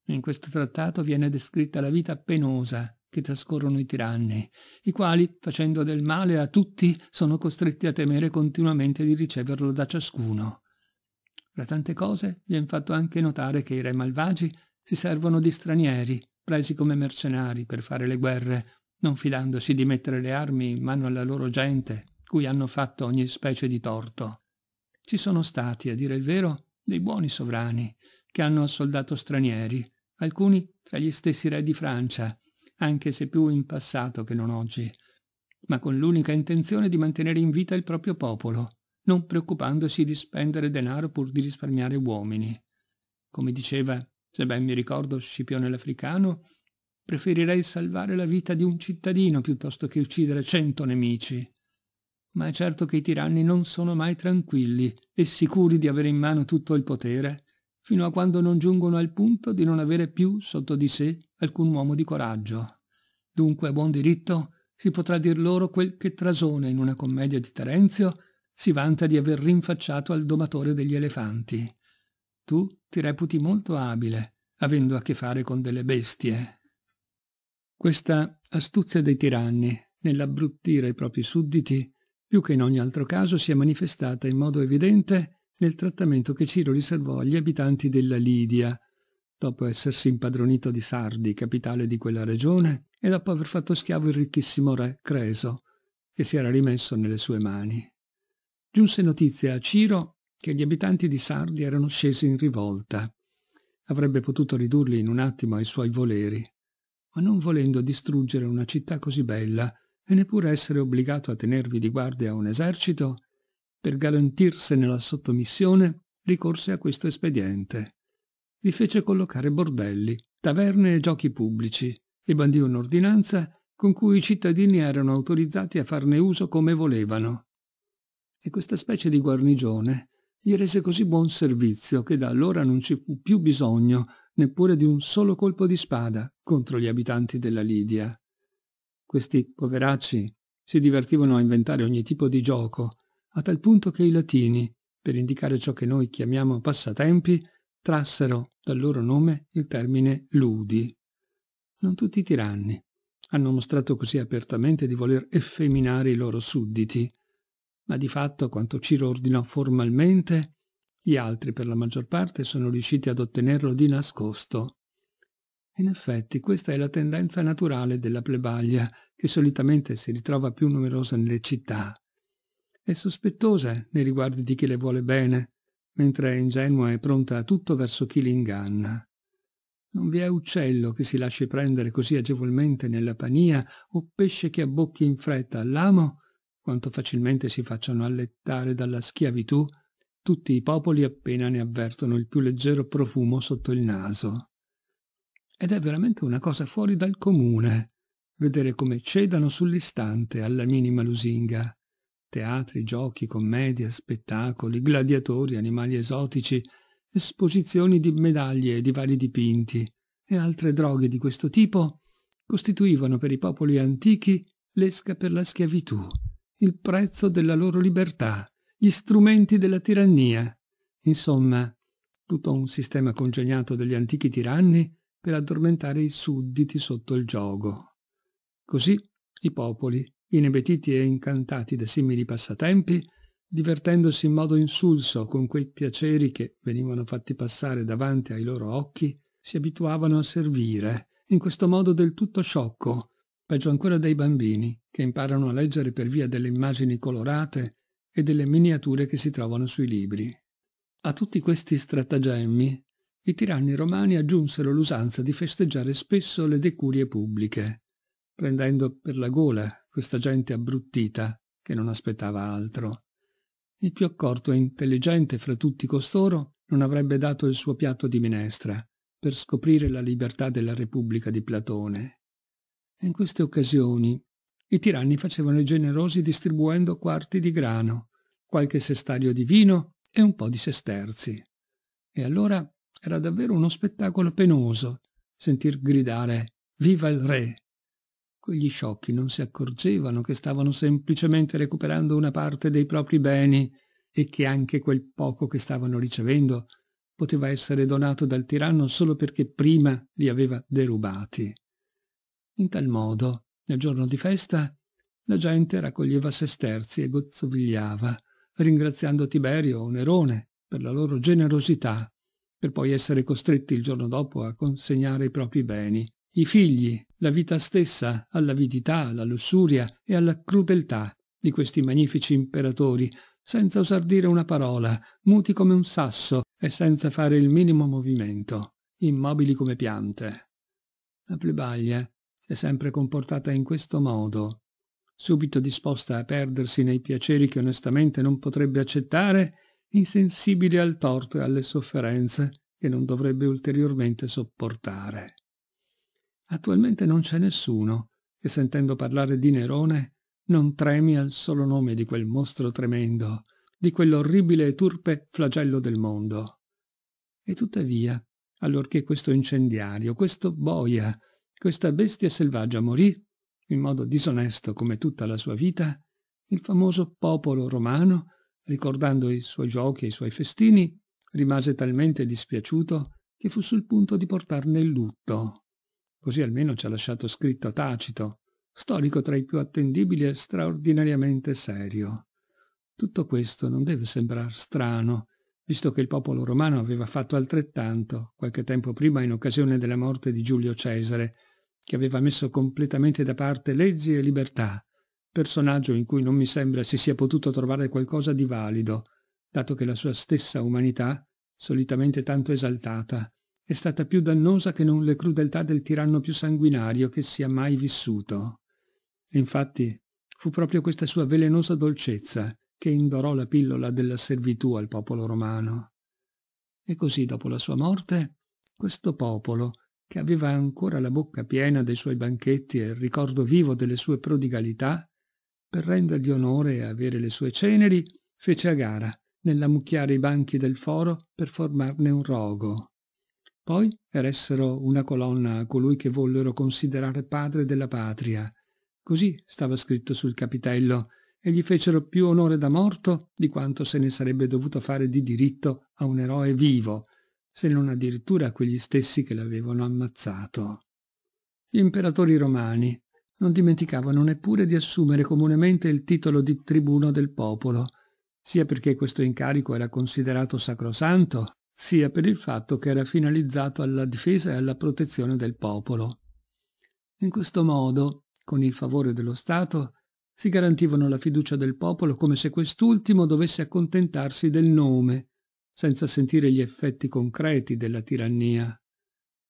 In questo trattato viene descritta la vita penosa che trascorrono i tiranni, i quali, facendo del male a tutti, sono costretti a temere continuamente di riceverlo da ciascuno. Fra tante cose viene fatto anche notare che i re malvagi si servono di stranieri, presi come mercenari per fare le guerre, non fidandosi di mettere le armi in mano alla loro gente, cui hanno fatto ogni specie di torto. Ci sono stati, a dire il vero, dei buoni sovrani, che hanno assoldato stranieri, alcuni tra gli stessi re di Francia, anche se più in passato che non oggi, ma con l'unica intenzione di mantenere in vita il proprio popolo, non preoccupandosi di spendere denaro pur di risparmiare uomini. Come diceva, se ben mi ricordo, Scipione l'Africano, preferirei salvare la vita di un cittadino piuttosto che uccidere cento nemici. Ma è certo che i tiranni non sono mai tranquilli e sicuri di avere in mano tutto il potere, fino a quando non giungono al punto di non avere più sotto di sé alcun uomo di coraggio. Dunque, a buon diritto, si potrà dir loro quel che Trasone in una commedia di Terenzio si vanta di aver rinfacciato al domatore degli elefanti. Tu ti reputi molto abile, avendo a che fare con delle bestie. Questa astuzia dei tiranni nell'abbruttire i propri sudditi, più che in ogni altro caso, si è manifestata in modo evidente nel trattamento che Ciro riservò agli abitanti della Lidia, dopo essersi impadronito di Sardi, capitale di quella regione, e dopo aver fatto schiavo il ricchissimo re Creso, che si era rimesso nelle sue mani giunse notizia a Ciro che gli abitanti di Sardi erano scesi in rivolta. Avrebbe potuto ridurli in un attimo ai suoi voleri, ma non volendo distruggere una città così bella e neppure essere obbligato a tenervi di guardia un esercito, per garantirsene la sottomissione ricorse a questo espediente. Vi fece collocare bordelli, taverne e giochi pubblici e bandì un'ordinanza con cui i cittadini erano autorizzati a farne uso come volevano e questa specie di guarnigione gli rese così buon servizio che da allora non ci fu più bisogno neppure di un solo colpo di spada contro gli abitanti della Lidia. Questi poveracci si divertivano a inventare ogni tipo di gioco, a tal punto che i latini, per indicare ciò che noi chiamiamo passatempi, trassero dal loro nome il termine ludi. Non tutti i tiranni hanno mostrato così apertamente di voler effeminare i loro sudditi, ma di fatto quanto Ciro ordinò formalmente, gli altri per la maggior parte sono riusciti ad ottenerlo di nascosto. In effetti questa è la tendenza naturale della plebaglia, che solitamente si ritrova più numerosa nelle città. È sospettosa nei riguardi di chi le vuole bene, mentre è ingenua e pronta a tutto verso chi l'inganna. Non vi è uccello che si lasci prendere così agevolmente nella pania o pesce che abbocchi in fretta all'amo quanto facilmente si facciano allettare dalla schiavitù tutti i popoli appena ne avvertono il più leggero profumo sotto il naso. Ed è veramente una cosa fuori dal comune vedere come cedano sull'istante alla minima lusinga. Teatri, giochi, commedie, spettacoli, gladiatori, animali esotici, esposizioni di medaglie e di vari dipinti e altre droghe di questo tipo costituivano per i popoli antichi l'esca per la schiavitù il prezzo della loro libertà, gli strumenti della tirannia. Insomma, tutto un sistema congegnato dagli antichi tiranni per addormentare i sudditi sotto il giogo. Così i popoli, inebetiti e incantati da simili passatempi, divertendosi in modo insulso con quei piaceri che venivano fatti passare davanti ai loro occhi, si abituavano a servire, in questo modo del tutto sciocco, peggio ancora dei bambini, che imparano a leggere per via delle immagini colorate e delle miniature che si trovano sui libri. A tutti questi stratagemmi, i tiranni romani aggiunsero l'usanza di festeggiare spesso le decurie pubbliche, prendendo per la gola questa gente abbruttita che non aspettava altro. Il più accorto e intelligente fra tutti costoro non avrebbe dato il suo piatto di minestra per scoprire la libertà della Repubblica di Platone. In queste occasioni i tiranni facevano i generosi distribuendo quarti di grano, qualche sestario di vino e un po' di sesterzi. E allora era davvero uno spettacolo penoso sentir gridare Viva il re! Quegli sciocchi non si accorgevano che stavano semplicemente recuperando una parte dei propri beni e che anche quel poco che stavano ricevendo poteva essere donato dal tiranno solo perché prima li aveva derubati. In tal modo, nel giorno di festa, la gente raccoglieva sesterzi e gozzovigliava, ringraziando Tiberio o Nerone per la loro generosità, per poi essere costretti il giorno dopo a consegnare i propri beni, i figli, la vita stessa, all'avidità, alla lussuria e alla crudeltà di questi magnifici imperatori, senza osar dire una parola, muti come un sasso e senza fare il minimo movimento, immobili come piante. La plebaglia si è sempre comportata in questo modo, subito disposta a perdersi nei piaceri che onestamente non potrebbe accettare, insensibile al torto e alle sofferenze che non dovrebbe ulteriormente sopportare. Attualmente non c'è nessuno che, sentendo parlare di Nerone, non tremi al solo nome di quel mostro tremendo, di quell'orribile e turpe flagello del mondo. E tuttavia, allorché questo incendiario, questo boia, questa bestia selvaggia morì, in modo disonesto come tutta la sua vita, il famoso popolo romano, ricordando i suoi giochi e i suoi festini, rimase talmente dispiaciuto che fu sul punto di portarne il lutto. Così almeno ci ha lasciato scritto Tacito, storico tra i più attendibili e straordinariamente serio. Tutto questo non deve sembrar strano, visto che il popolo romano aveva fatto altrettanto qualche tempo prima in occasione della morte di Giulio Cesare, che aveva messo completamente da parte leggi e libertà, personaggio in cui non mi sembra si sia potuto trovare qualcosa di valido, dato che la sua stessa umanità, solitamente tanto esaltata, è stata più dannosa che non le crudeltà del tiranno più sanguinario che sia mai vissuto. Infatti, fu proprio questa sua velenosa dolcezza che indorò la pillola della servitù al popolo romano. E così, dopo la sua morte, questo popolo, che aveva ancora la bocca piena dei suoi banchetti e il ricordo vivo delle sue prodigalità, per rendergli onore e avere le sue ceneri, fece a gara nell'ammucchiare i banchi del foro per formarne un rogo. Poi eressero una colonna a colui che vollero considerare padre della patria. Così stava scritto sul capitello, e gli fecero più onore da morto di quanto se ne sarebbe dovuto fare di diritto a un eroe vivo, se non addirittura quegli stessi che l'avevano ammazzato. Gli imperatori romani non dimenticavano neppure di assumere comunemente il titolo di tribuno del popolo, sia perché questo incarico era considerato sacrosanto, sia per il fatto che era finalizzato alla difesa e alla protezione del popolo. In questo modo, con il favore dello Stato, si garantivano la fiducia del popolo come se quest'ultimo dovesse accontentarsi del nome senza sentire gli effetti concreti della tirannia.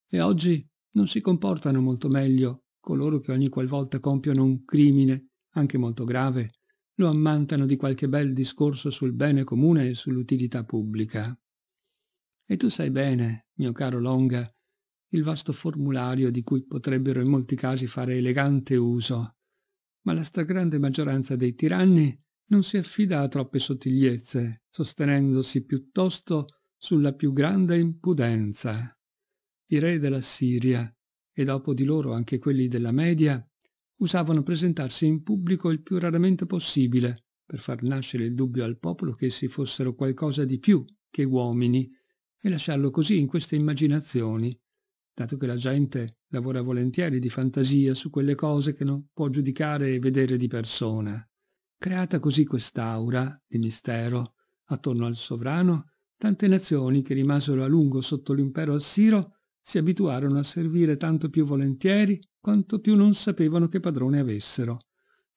E oggi non si comportano molto meglio coloro che ogni qualvolta compiono un crimine, anche molto grave, lo ammantano di qualche bel discorso sul bene comune e sull'utilità pubblica. E tu sai bene, mio caro Longa, il vasto formulario di cui potrebbero in molti casi fare elegante uso, ma la stragrande maggioranza dei tiranni non si affida a troppe sottigliezze, sostenendosi piuttosto sulla più grande impudenza. I re della Siria, e dopo di loro anche quelli della Media, usavano presentarsi in pubblico il più raramente possibile, per far nascere il dubbio al popolo che essi fossero qualcosa di più che uomini, e lasciarlo così in queste immaginazioni, dato che la gente lavora volentieri di fantasia su quelle cose che non può giudicare e vedere di persona. Creata così quest'aura di mistero attorno al sovrano, tante nazioni che rimasero a lungo sotto l'impero assiro si abituarono a servire tanto più volentieri quanto più non sapevano che padrone avessero,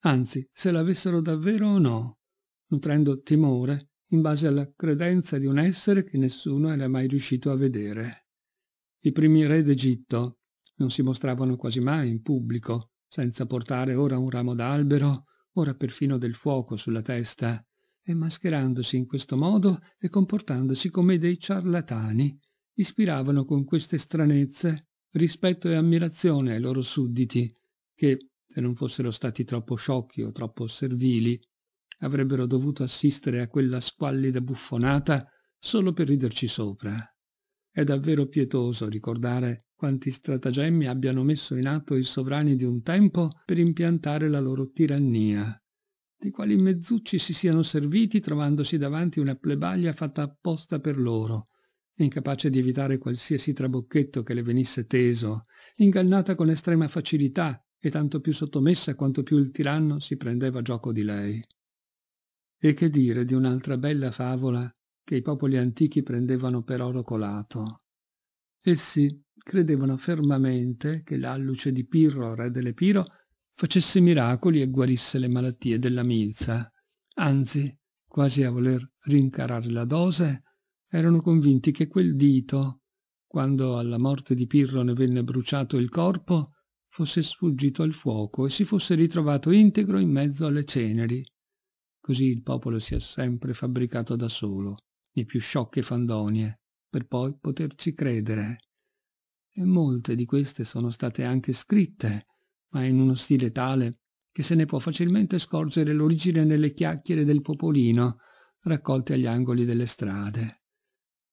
anzi se l'avessero davvero o no, nutrendo timore in base alla credenza di un essere che nessuno era mai riuscito a vedere. I primi re d'Egitto non si mostravano quasi mai in pubblico, senza portare ora un ramo d'albero, ora perfino del fuoco sulla testa, e mascherandosi in questo modo e comportandosi come dei ciarlatani, ispiravano con queste stranezze rispetto e ammirazione ai loro sudditi, che, se non fossero stati troppo sciocchi o troppo servili, avrebbero dovuto assistere a quella squallida buffonata solo per riderci sopra. È davvero pietoso ricordare quanti stratagemmi abbiano messo in atto i sovrani di un tempo per impiantare la loro tirannia, di quali mezzucci si siano serviti trovandosi davanti una plebaglia fatta apposta per loro, incapace di evitare qualsiasi trabocchetto che le venisse teso, ingannata con estrema facilità e tanto più sottomessa quanto più il tiranno si prendeva gioco di lei. E che dire di un'altra bella favola che i popoli antichi prendevano per oro colato? Essi eh credevano fermamente che l'alluce di Pirro, re dell'Epiro, facesse miracoli e guarisse le malattie della milza. Anzi, quasi a voler rincarare la dose, erano convinti che quel dito, quando alla morte di Pirro ne venne bruciato il corpo, fosse sfuggito al fuoco e si fosse ritrovato integro in mezzo alle ceneri. Così il popolo si è sempre fabbricato da solo, le più sciocche fandonie, per poi poterci credere e molte di queste sono state anche scritte, ma in uno stile tale che se ne può facilmente scorgere l'origine nelle chiacchiere del popolino raccolte agli angoli delle strade.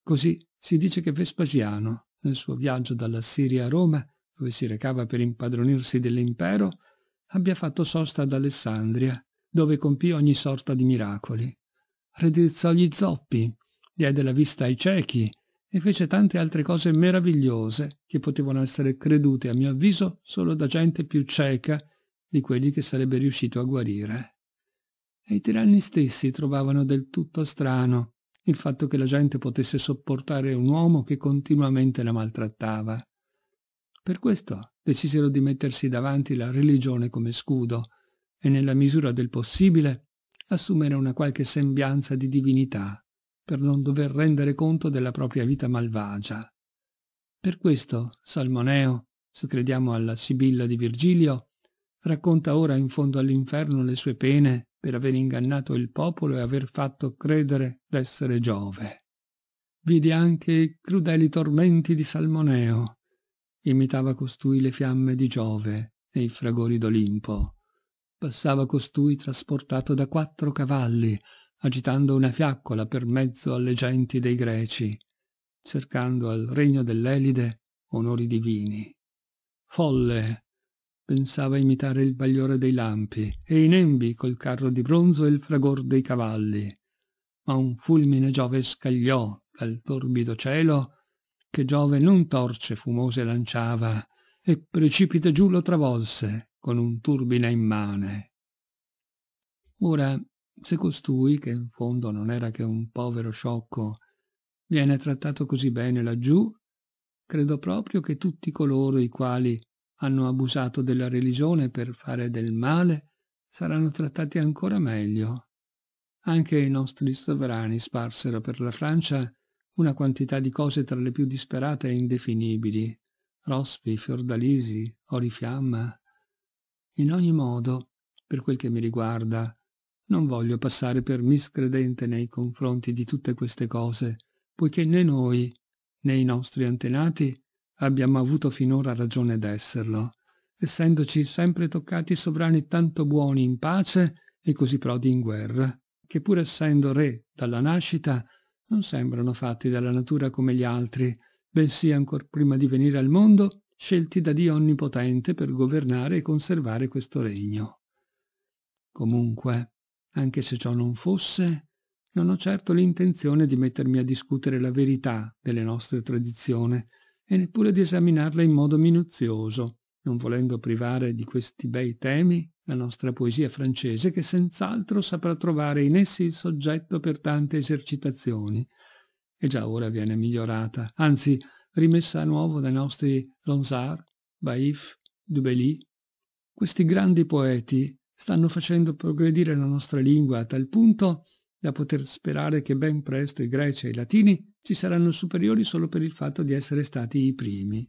Così si dice che Vespasiano, nel suo viaggio dalla Siria a Roma, dove si recava per impadronirsi dell'impero, abbia fatto sosta ad Alessandria, dove compì ogni sorta di miracoli. Raddrizzò gli zoppi, diede la vista ai ciechi, e fece tante altre cose meravigliose che potevano essere credute, a mio avviso, solo da gente più cieca di quelli che sarebbe riuscito a guarire. E i tiranni stessi trovavano del tutto strano il fatto che la gente potesse sopportare un uomo che continuamente la maltrattava. Per questo decisero di mettersi davanti la religione come scudo e nella misura del possibile assumere una qualche sembianza di divinità per non dover rendere conto della propria vita malvagia. Per questo Salmoneo, se crediamo alla Sibilla di Virgilio, racconta ora in fondo all'inferno le sue pene per aver ingannato il popolo e aver fatto credere d'essere Giove. Vidi anche i crudeli tormenti di Salmoneo. Imitava costui le fiamme di Giove e i fragori d'Olimpo. Passava costui trasportato da quattro cavalli, agitando una fiaccola per mezzo alle genti dei greci, cercando al regno dell'Elide onori divini. Folle pensava imitare il bagliore dei lampi e i nembi col carro di bronzo e il fragor dei cavalli, ma un fulmine Giove scagliò dal torbido cielo che Giove non torce fumose lanciava e precipita giù lo travolse con un turbine immane. Ora se costui, che in fondo non era che un povero sciocco, viene trattato così bene laggiù, credo proprio che tutti coloro i quali hanno abusato della religione per fare del male saranno trattati ancora meglio. Anche i nostri sovrani sparsero per la Francia una quantità di cose tra le più disperate e indefinibili, rospi, fiordalisi, orifiamma. In ogni modo, per quel che mi riguarda, non voglio passare per miscredente nei confronti di tutte queste cose, poiché né noi, né i nostri antenati abbiamo avuto finora ragione d'esserlo, essendoci sempre toccati sovrani tanto buoni in pace e così prodi in guerra, che pur essendo re dalla nascita, non sembrano fatti dalla natura come gli altri, bensì ancor prima di venire al mondo, scelti da Dio Onnipotente per governare e conservare questo regno. Comunque, anche se ciò non fosse, non ho certo l'intenzione di mettermi a discutere la verità delle nostre tradizioni e neppure di esaminarla in modo minuzioso, non volendo privare di questi bei temi la nostra poesia francese che senz'altro saprà trovare in essi il soggetto per tante esercitazioni e già ora viene migliorata, anzi rimessa a nuovo dai nostri Ronsard, Baif, Dubély. Questi grandi poeti stanno facendo progredire la nostra lingua a tal punto da poter sperare che ben presto i greci e i latini ci saranno superiori solo per il fatto di essere stati i primi.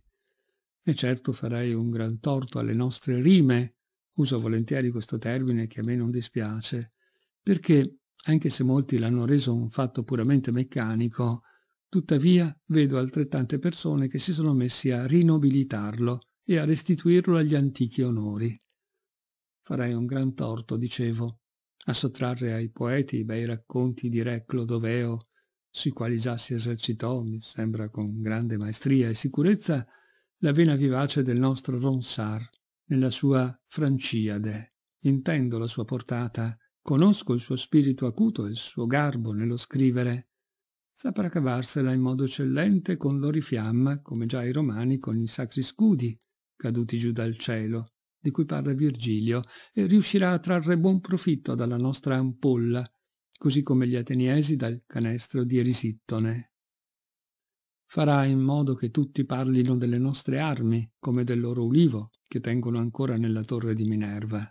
E certo farei un gran torto alle nostre rime, uso volentieri questo termine che a me non dispiace, perché, anche se molti l'hanno reso un fatto puramente meccanico, tuttavia vedo altrettante persone che si sono messi a rinobilitarlo e a restituirlo agli antichi onori farei un gran torto, dicevo, a sottrarre ai poeti i bei racconti di Re Clodoveo, sui quali già si esercitò, mi sembra con grande maestria e sicurezza, la vena vivace del nostro Ronsard nella sua Franciade. Intendo la sua portata, conosco il suo spirito acuto e il suo garbo nello scrivere. Saprà cavarsela in modo eccellente con l'orifiamma, come già i romani con i sacri scudi, caduti giù dal cielo, di cui parla Virgilio e riuscirà a trarre buon profitto dalla nostra ampolla, così come gli ateniesi dal canestro di Erisittone. Farà in modo che tutti parlino delle nostre armi, come del loro ulivo, che tengono ancora nella torre di Minerva.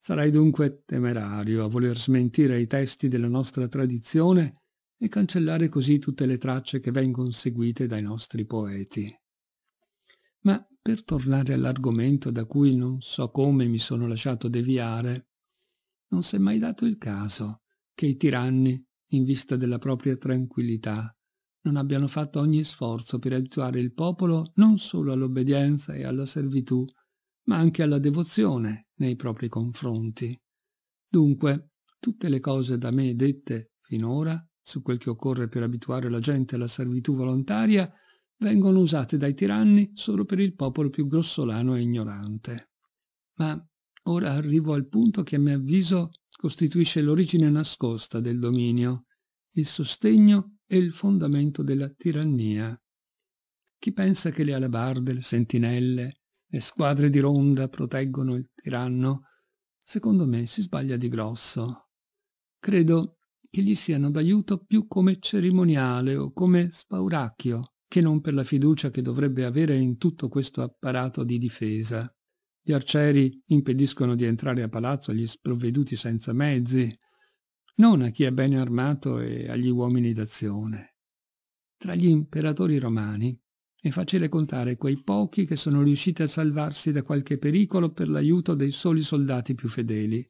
Sarai dunque temerario a voler smentire i testi della nostra tradizione e cancellare così tutte le tracce che vengono seguite dai nostri poeti. Ma per tornare all'argomento da cui non so come mi sono lasciato deviare, non s'è mai dato il caso che i tiranni, in vista della propria tranquillità, non abbiano fatto ogni sforzo per abituare il popolo non solo all'obbedienza e alla servitù, ma anche alla devozione nei propri confronti. Dunque, tutte le cose da me dette finora su quel che occorre per abituare la gente alla servitù volontaria vengono usate dai tiranni solo per il popolo più grossolano e ignorante. Ma ora arrivo al punto che a mio avviso costituisce l'origine nascosta del dominio, il sostegno e il fondamento della tirannia. Chi pensa che le alabarde, le sentinelle, le squadre di ronda proteggono il tiranno, secondo me si sbaglia di grosso. Credo che gli siano d'aiuto più come cerimoniale o come spauracchio, che non per la fiducia che dovrebbe avere in tutto questo apparato di difesa. Gli arcieri impediscono di entrare a palazzo agli sprovveduti senza mezzi, non a chi è bene armato e agli uomini d'azione. Tra gli imperatori romani è facile contare quei pochi che sono riusciti a salvarsi da qualche pericolo per l'aiuto dei soli soldati più fedeli,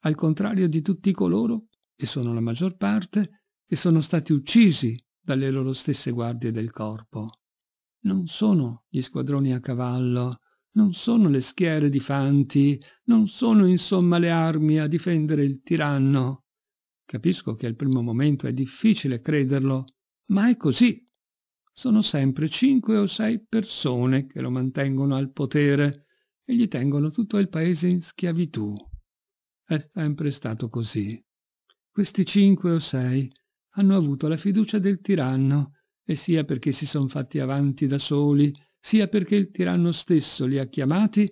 al contrario di tutti coloro, e sono la maggior parte, che sono stati uccisi dalle loro stesse guardie del corpo. Non sono gli squadroni a cavallo, non sono le schiere di fanti, non sono insomma le armi a difendere il tiranno. Capisco che al primo momento è difficile crederlo, ma è così. Sono sempre cinque o sei persone che lo mantengono al potere e gli tengono tutto il paese in schiavitù. È sempre stato così. Questi cinque o sei hanno avuto la fiducia del tiranno, e sia perché si sono fatti avanti da soli, sia perché il tiranno stesso li ha chiamati,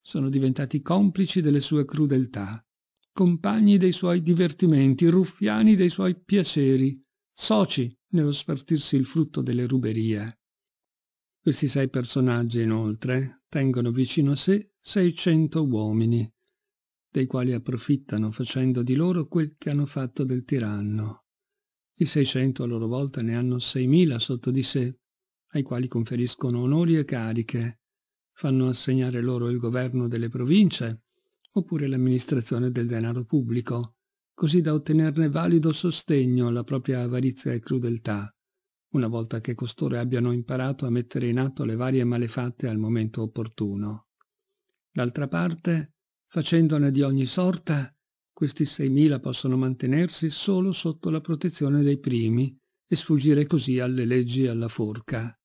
sono diventati complici delle sue crudeltà, compagni dei suoi divertimenti, ruffiani dei suoi piaceri, soci nello spartirsi il frutto delle ruberie. Questi sei personaggi, inoltre, tengono vicino a sé 600 uomini, dei quali approfittano facendo di loro quel che hanno fatto del tiranno. I 600 a loro volta ne hanno 6.000 sotto di sé, ai quali conferiscono onori e cariche, fanno assegnare loro il governo delle province oppure l'amministrazione del denaro pubblico, così da ottenerne valido sostegno alla propria avarizia e crudeltà, una volta che costoro abbiano imparato a mettere in atto le varie malefatte al momento opportuno. D'altra parte, facendone di ogni sorta, questi 6.000 possono mantenersi solo sotto la protezione dei primi e sfuggire così alle leggi e alla forca.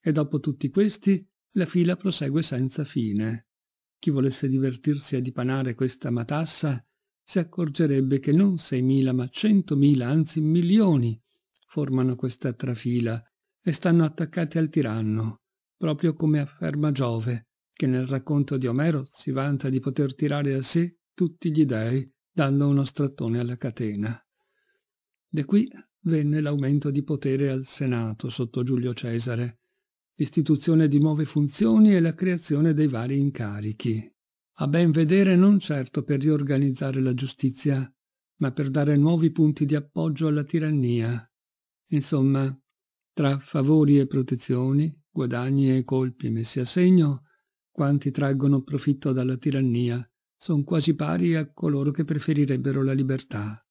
E dopo tutti questi, la fila prosegue senza fine. Chi volesse divertirsi a dipanare questa matassa si accorgerebbe che non 6.000 ma 100.000, anzi milioni, formano questa trafila e stanno attaccati al tiranno, proprio come afferma Giove, che nel racconto di Omero si vanta di poter tirare a sé tutti gli dei dando uno strattone alla catena. Da qui venne l'aumento di potere al Senato sotto Giulio Cesare, l'istituzione di nuove funzioni e la creazione dei vari incarichi. A ben vedere non certo per riorganizzare la giustizia, ma per dare nuovi punti di appoggio alla tirannia. Insomma, tra favori e protezioni, guadagni e colpi messi a segno, quanti traggono profitto dalla tirannia sono quasi pari a coloro che preferirebbero la libertà.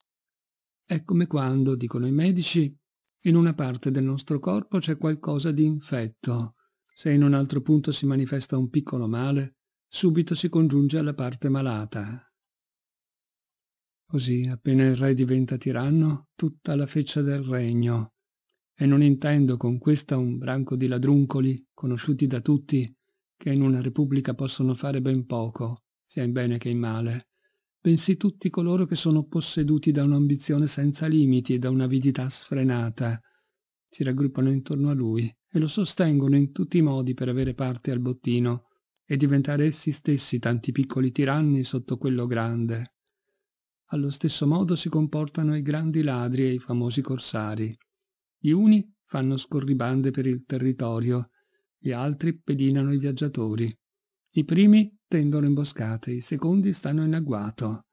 È come quando, dicono i medici, in una parte del nostro corpo c'è qualcosa di infetto. Se in un altro punto si manifesta un piccolo male, subito si congiunge alla parte malata. Così, appena il re diventa tiranno, tutta la feccia del regno. E non intendo con questa un branco di ladruncoli, conosciuti da tutti, che in una repubblica possono fare ben poco, sia in bene che in male, bensì tutti coloro che sono posseduti da un'ambizione senza limiti e da un'avidità sfrenata. Si raggruppano intorno a lui e lo sostengono in tutti i modi per avere parte al bottino e diventare essi stessi tanti piccoli tiranni sotto quello grande. Allo stesso modo si comportano i grandi ladri e i famosi corsari. Gli uni fanno scorribande per il territorio, gli altri pedinano i viaggiatori, i primi tendono imboscate, i secondi stanno in agguato.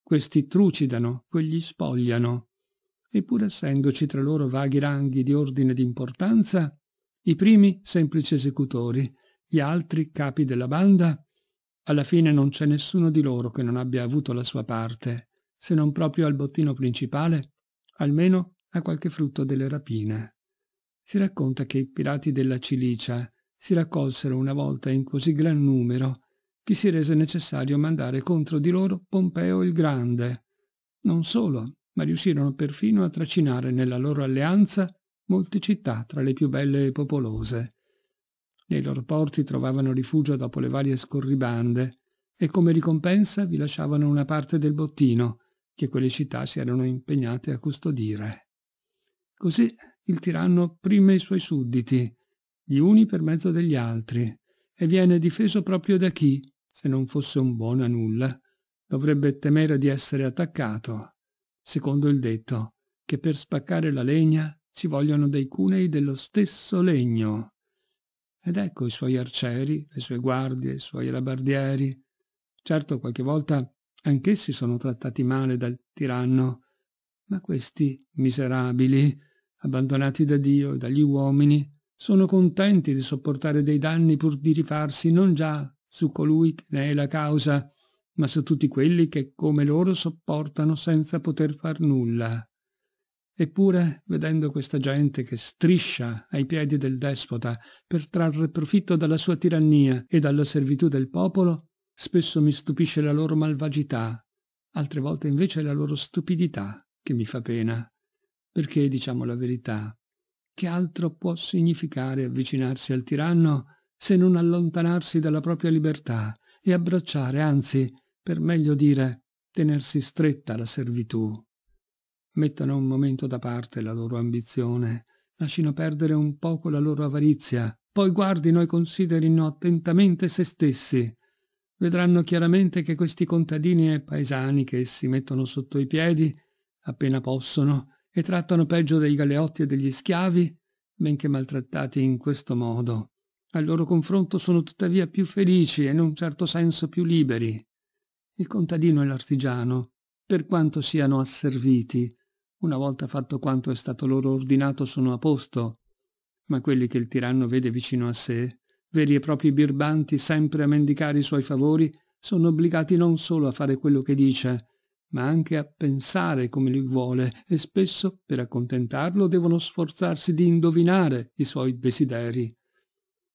Questi trucidano, quegli spogliano. Eppure essendoci tra loro vaghi ranghi di ordine di importanza, i primi semplici esecutori, gli altri capi della banda, alla fine non c'è nessuno di loro che non abbia avuto la sua parte, se non proprio al bottino principale, almeno a qualche frutto delle rapine. Si racconta che i pirati della Cilicia, si raccolsero una volta in così gran numero che si rese necessario mandare contro di loro Pompeo il Grande. Non solo, ma riuscirono perfino a tracinare nella loro alleanza molte città tra le più belle e popolose. Nei loro porti trovavano rifugio dopo le varie scorribande e come ricompensa vi lasciavano una parte del bottino che quelle città si erano impegnate a custodire. Così il tiranno prima i suoi sudditi, gli uni per mezzo degli altri, e viene difeso proprio da chi, se non fosse un buono a nulla, dovrebbe temere di essere attaccato, secondo il detto che per spaccare la legna ci vogliono dei cunei dello stesso legno. Ed ecco i suoi arcieri, le sue guardie, i suoi labardieri. Certo, qualche volta anch'essi sono trattati male dal tiranno, ma questi miserabili, abbandonati da Dio e dagli uomini, sono contenti di sopportare dei danni pur di rifarsi non già su colui che ne è la causa, ma su tutti quelli che come loro sopportano senza poter far nulla. Eppure, vedendo questa gente che striscia ai piedi del despota per trarre profitto dalla sua tirannia e dalla servitù del popolo, spesso mi stupisce la loro malvagità, altre volte invece la loro stupidità che mi fa pena. Perché, diciamo la verità, che altro può significare avvicinarsi al tiranno se non allontanarsi dalla propria libertà e abbracciare, anzi, per meglio dire, tenersi stretta la servitù? Mettano un momento da parte la loro ambizione, lasciano perdere un poco la loro avarizia, poi guardino e considerino attentamente se stessi. Vedranno chiaramente che questi contadini e paesani che essi mettono sotto i piedi, appena possono, e trattano peggio dei galeotti e degli schiavi, benché maltrattati in questo modo. Al loro confronto sono tuttavia più felici e in un certo senso più liberi. Il contadino e l'artigiano, per quanto siano asserviti, una volta fatto quanto è stato loro ordinato sono a posto, ma quelli che il tiranno vede vicino a sé, veri e propri birbanti sempre a mendicare i suoi favori, sono obbligati non solo a fare quello che dice, ma anche a pensare come lui vuole e spesso, per accontentarlo, devono sforzarsi di indovinare i suoi desideri.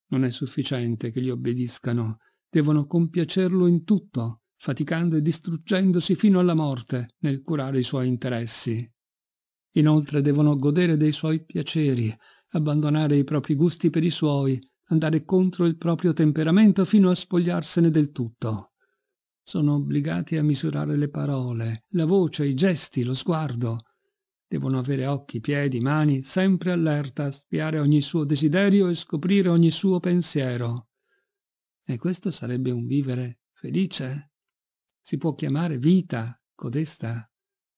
Non è sufficiente che gli obbediscano, devono compiacerlo in tutto, faticando e distruggendosi fino alla morte nel curare i suoi interessi. Inoltre devono godere dei suoi piaceri, abbandonare i propri gusti per i suoi, andare contro il proprio temperamento fino a spogliarsene del tutto sono obbligati a misurare le parole, la voce, i gesti, lo sguardo. Devono avere occhi, piedi, mani, sempre allerta, spiare ogni suo desiderio e scoprire ogni suo pensiero. E questo sarebbe un vivere felice? Si può chiamare vita, codesta?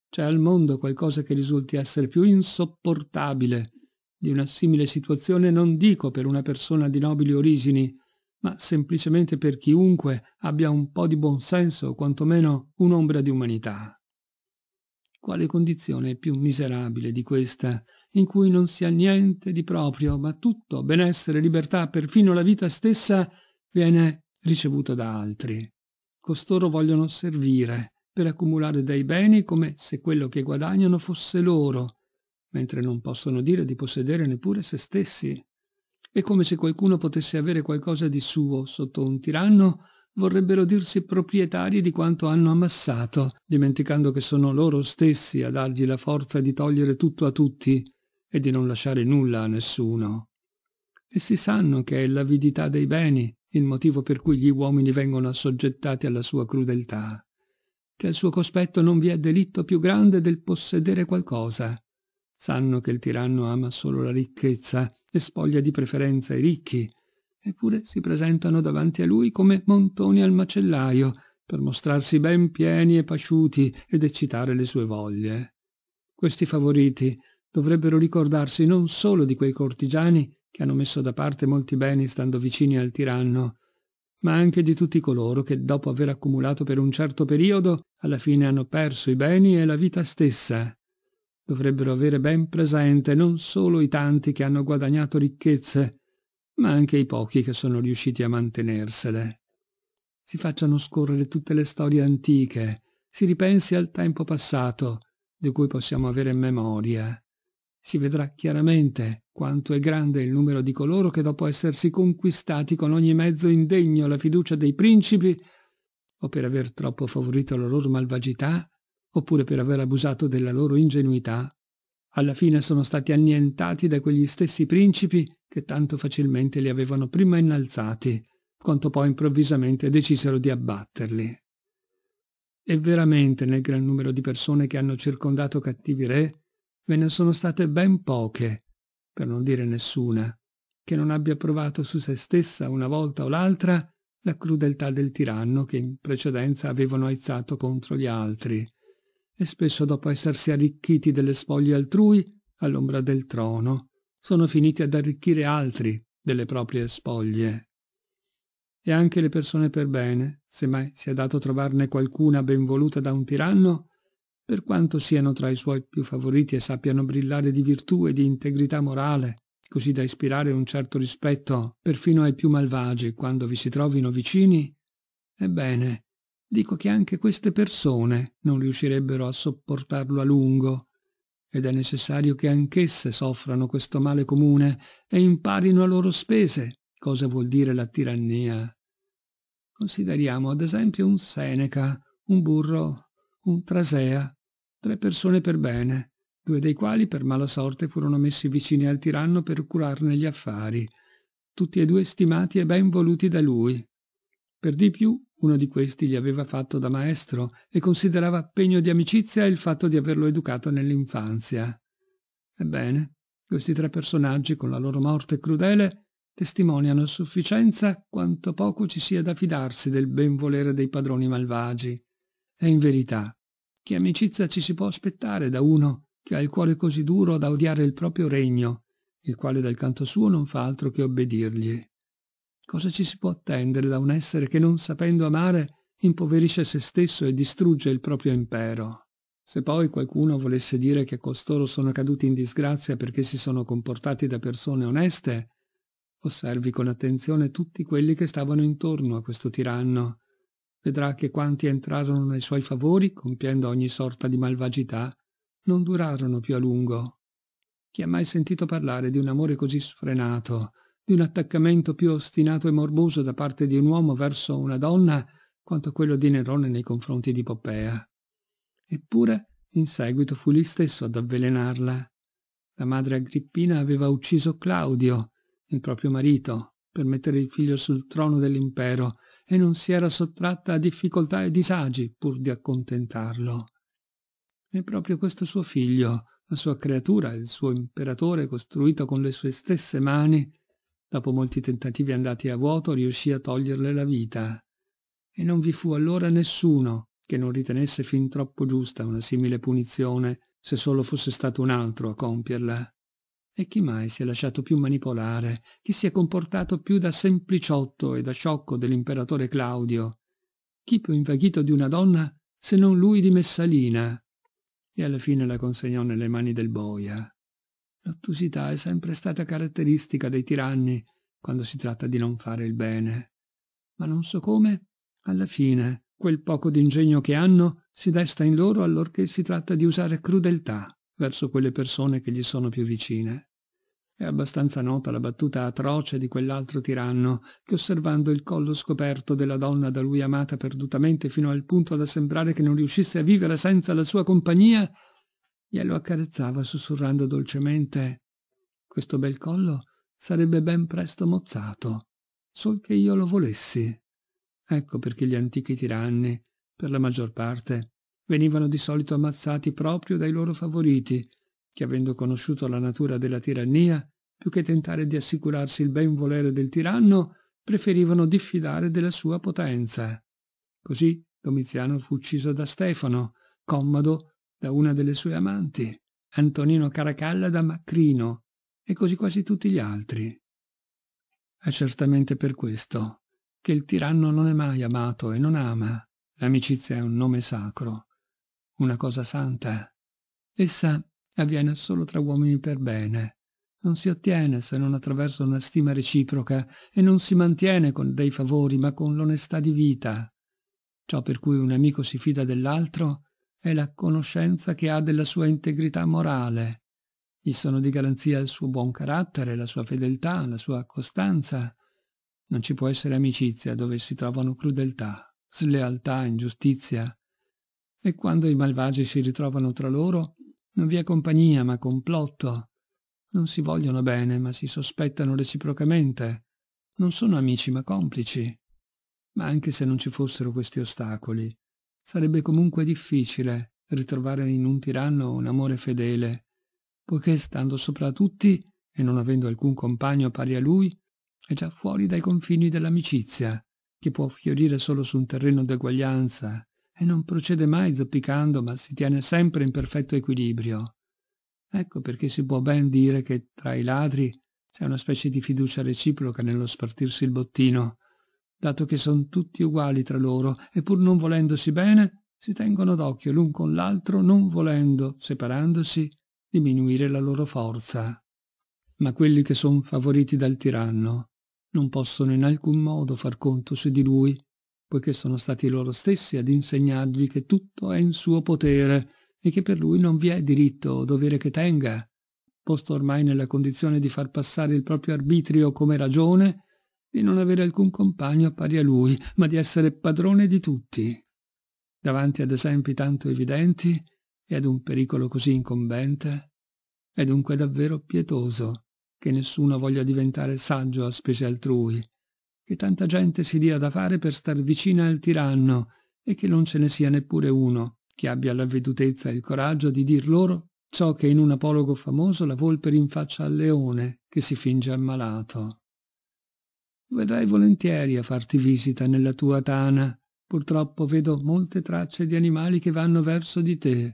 C'è al mondo qualcosa che risulti essere più insopportabile di una simile situazione non dico per una persona di nobili origini, ma semplicemente per chiunque abbia un po' di buonsenso o quantomeno un'ombra di umanità. Quale condizione è più miserabile di questa, in cui non si ha niente di proprio, ma tutto, benessere, libertà, perfino la vita stessa, viene ricevuta da altri. Costoro vogliono servire per accumulare dei beni come se quello che guadagnano fosse loro, mentre non possono dire di possedere neppure se stessi. È come se qualcuno potesse avere qualcosa di suo sotto un tiranno vorrebbero dirsi proprietari di quanto hanno ammassato, dimenticando che sono loro stessi a dargli la forza di togliere tutto a tutti e di non lasciare nulla a nessuno. Essi sanno che è l'avidità dei beni il motivo per cui gli uomini vengono assoggettati alla sua crudeltà, che al suo cospetto non vi è delitto più grande del possedere qualcosa. Sanno che il tiranno ama solo la ricchezza e spoglia di preferenza i ricchi, eppure si presentano davanti a lui come montoni al macellaio, per mostrarsi ben pieni e pasciuti ed eccitare le sue voglie. Questi favoriti dovrebbero ricordarsi non solo di quei cortigiani che hanno messo da parte molti beni stando vicini al tiranno, ma anche di tutti coloro che dopo aver accumulato per un certo periodo alla fine hanno perso i beni e la vita stessa dovrebbero avere ben presente non solo i tanti che hanno guadagnato ricchezze, ma anche i pochi che sono riusciti a mantenersele. Si facciano scorrere tutte le storie antiche, si ripensi al tempo passato, di cui possiamo avere memoria. Si vedrà chiaramente quanto è grande il numero di coloro che dopo essersi conquistati con ogni mezzo indegno la fiducia dei principi, o per aver troppo favorito la loro malvagità, oppure per aver abusato della loro ingenuità, alla fine sono stati annientati da quegli stessi principi che tanto facilmente li avevano prima innalzati, quanto poi improvvisamente decisero di abbatterli. E veramente nel gran numero di persone che hanno circondato cattivi re, ve ne sono state ben poche, per non dire nessuna, che non abbia provato su se stessa una volta o l'altra la crudeltà del tiranno che in precedenza avevano aizzato contro gli altri, e spesso dopo essersi arricchiti delle spoglie altrui all'ombra del trono, sono finiti ad arricchire altri delle proprie spoglie. E anche le persone per bene, se mai sia dato trovarne qualcuna ben voluta da un tiranno, per quanto siano tra i suoi più favoriti e sappiano brillare di virtù e di integrità morale, così da ispirare un certo rispetto perfino ai più malvagi quando vi si trovino vicini, ebbene, dico che anche queste persone non riuscirebbero a sopportarlo a lungo ed è necessario che anch'esse soffrano questo male comune e imparino a loro spese cosa vuol dire la tirannia. Consideriamo ad esempio un Seneca, un Burro, un Trasea, tre persone per bene, due dei quali per mala sorte furono messi vicini al tiranno per curarne gli affari, tutti e due stimati e ben voluti da lui. Per di più, uno di questi gli aveva fatto da maestro e considerava pegno di amicizia il fatto di averlo educato nell'infanzia. Ebbene, questi tre personaggi, con la loro morte crudele, testimoniano a sufficienza quanto poco ci sia da fidarsi del ben volere dei padroni malvagi. E in verità, che amicizia ci si può aspettare da uno che ha il cuore così duro da odiare il proprio regno, il quale dal canto suo non fa altro che obbedirgli. Cosa ci si può attendere da un essere che non sapendo amare impoverisce se stesso e distrugge il proprio impero? Se poi qualcuno volesse dire che costoro sono caduti in disgrazia perché si sono comportati da persone oneste, osservi con attenzione tutti quelli che stavano intorno a questo tiranno. Vedrà che quanti entrarono nei suoi favori, compiendo ogni sorta di malvagità, non durarono più a lungo. Chi ha mai sentito parlare di un amore così sfrenato, di un attaccamento più ostinato e morboso da parte di un uomo verso una donna quanto quello di Nerone nei confronti di Poppea. Eppure, in seguito fu lui stesso ad avvelenarla. La madre Agrippina aveva ucciso Claudio, il proprio marito, per mettere il figlio sul trono dell'impero e non si era sottratta a difficoltà e disagi pur di accontentarlo. E proprio questo suo figlio, la sua creatura, il suo imperatore costruito con le sue stesse mani, dopo molti tentativi andati a vuoto, riuscì a toglierle la vita. E non vi fu allora nessuno che non ritenesse fin troppo giusta una simile punizione, se solo fosse stato un altro a compierla. E chi mai si è lasciato più manipolare, chi si è comportato più da sempliciotto e da sciocco dell'imperatore Claudio, chi più invaghito di una donna se non lui di Messalina, e alla fine la consegnò nelle mani del boia. L'ottusità è sempre stata caratteristica dei tiranni quando si tratta di non fare il bene. Ma non so come, alla fine, quel poco d'ingegno che hanno si desta in loro allorché si tratta di usare crudeltà verso quelle persone che gli sono più vicine. È abbastanza nota la battuta atroce di quell'altro tiranno che osservando il collo scoperto della donna da lui amata perdutamente fino al punto da sembrare che non riuscisse a vivere senza la sua compagnia, glielo accarezzava sussurrando dolcemente questo bel collo sarebbe ben presto mozzato, sol che io lo volessi. Ecco perché gli antichi tiranni, per la maggior parte, venivano di solito ammazzati proprio dai loro favoriti, che avendo conosciuto la natura della tirannia, più che tentare di assicurarsi il ben volere del tiranno, preferivano diffidare della sua potenza. Così Domiziano fu ucciso da Stefano, Commodo da una delle sue amanti, Antonino Caracalla da Macrino, e così quasi tutti gli altri. È certamente per questo che il tiranno non è mai amato e non ama. L'amicizia è un nome sacro, una cosa santa. Essa avviene solo tra uomini per bene. Non si ottiene se non attraverso una stima reciproca e non si mantiene con dei favori ma con l'onestà di vita. Ciò per cui un amico si fida dell'altro è la conoscenza che ha della sua integrità morale. Gli sono di garanzia il suo buon carattere, la sua fedeltà, la sua costanza. Non ci può essere amicizia dove si trovano crudeltà, slealtà, ingiustizia. E quando i malvagi si ritrovano tra loro, non vi è compagnia ma complotto. Non si vogliono bene ma si sospettano reciprocamente. Non sono amici ma complici. Ma anche se non ci fossero questi ostacoli, sarebbe comunque difficile ritrovare in un tiranno un amore fedele, poiché stando sopra tutti e non avendo alcun compagno pari a lui, è già fuori dai confini dell'amicizia, che può fiorire solo su un terreno d'eguaglianza e non procede mai zoppicando, ma si tiene sempre in perfetto equilibrio. Ecco perché si può ben dire che tra i ladri c'è una specie di fiducia reciproca nello spartirsi il bottino, dato che sono tutti uguali tra loro e pur non volendosi bene, si tengono d'occhio l'un con l'altro, non volendo, separandosi, diminuire la loro forza. Ma quelli che sono favoriti dal tiranno non possono in alcun modo far conto su di lui, poiché sono stati loro stessi ad insegnargli che tutto è in suo potere e che per lui non vi è diritto o dovere che tenga, posto ormai nella condizione di far passare il proprio arbitrio come ragione di non avere alcun compagno pari a lui, ma di essere padrone di tutti. Davanti ad esempi tanto evidenti e ad un pericolo così incombente, è dunque davvero pietoso che nessuno voglia diventare saggio a spese altrui, che tanta gente si dia da fare per star vicina al tiranno e che non ce ne sia neppure uno che abbia l'avvedutezza e il coraggio di dir loro ciò che in un apologo famoso la volpe rinfaccia al leone che si finge ammalato. Verrai volentieri a farti visita nella tua tana. Purtroppo vedo molte tracce di animali che vanno verso di te,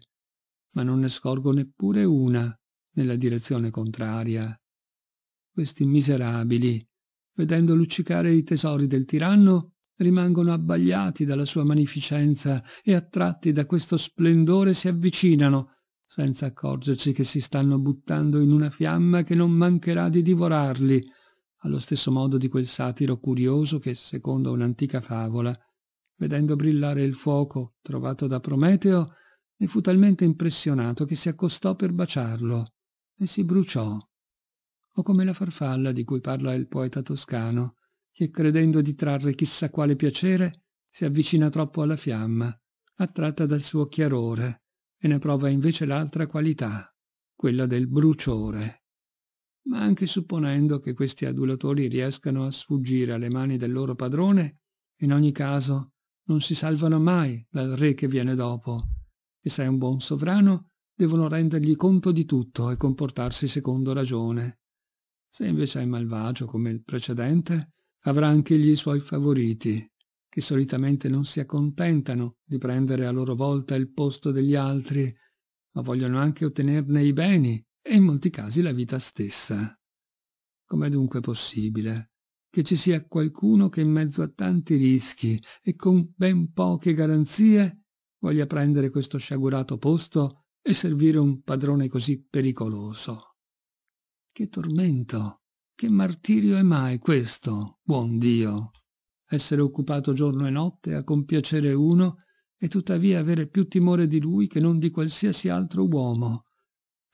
ma non ne scorgo neppure una nella direzione contraria. Questi miserabili, vedendo luccicare i tesori del tiranno, rimangono abbagliati dalla sua magnificenza e attratti da questo splendore si avvicinano, senza accorgersi che si stanno buttando in una fiamma che non mancherà di divorarli, allo stesso modo di quel satiro curioso che, secondo un'antica favola, vedendo brillare il fuoco trovato da Prometeo, ne fu talmente impressionato che si accostò per baciarlo e si bruciò. O come la farfalla di cui parla il poeta toscano, che credendo di trarre chissà quale piacere, si avvicina troppo alla fiamma, attratta dal suo chiarore, e ne prova invece l'altra qualità, quella del bruciore ma anche supponendo che questi adulatori riescano a sfuggire alle mani del loro padrone, in ogni caso non si salvano mai dal re che viene dopo, e se è un buon sovrano devono rendergli conto di tutto e comportarsi secondo ragione. Se invece è malvagio come il precedente, avrà anche gli suoi favoriti, che solitamente non si accontentano di prendere a loro volta il posto degli altri, ma vogliono anche ottenerne i beni e in molti casi la vita stessa. Com'è dunque possibile che ci sia qualcuno che in mezzo a tanti rischi e con ben poche garanzie voglia prendere questo sciagurato posto e servire un padrone così pericoloso? Che tormento, che martirio è mai questo, buon Dio? Essere occupato giorno e notte a compiacere uno e tuttavia avere più timore di lui che non di qualsiasi altro uomo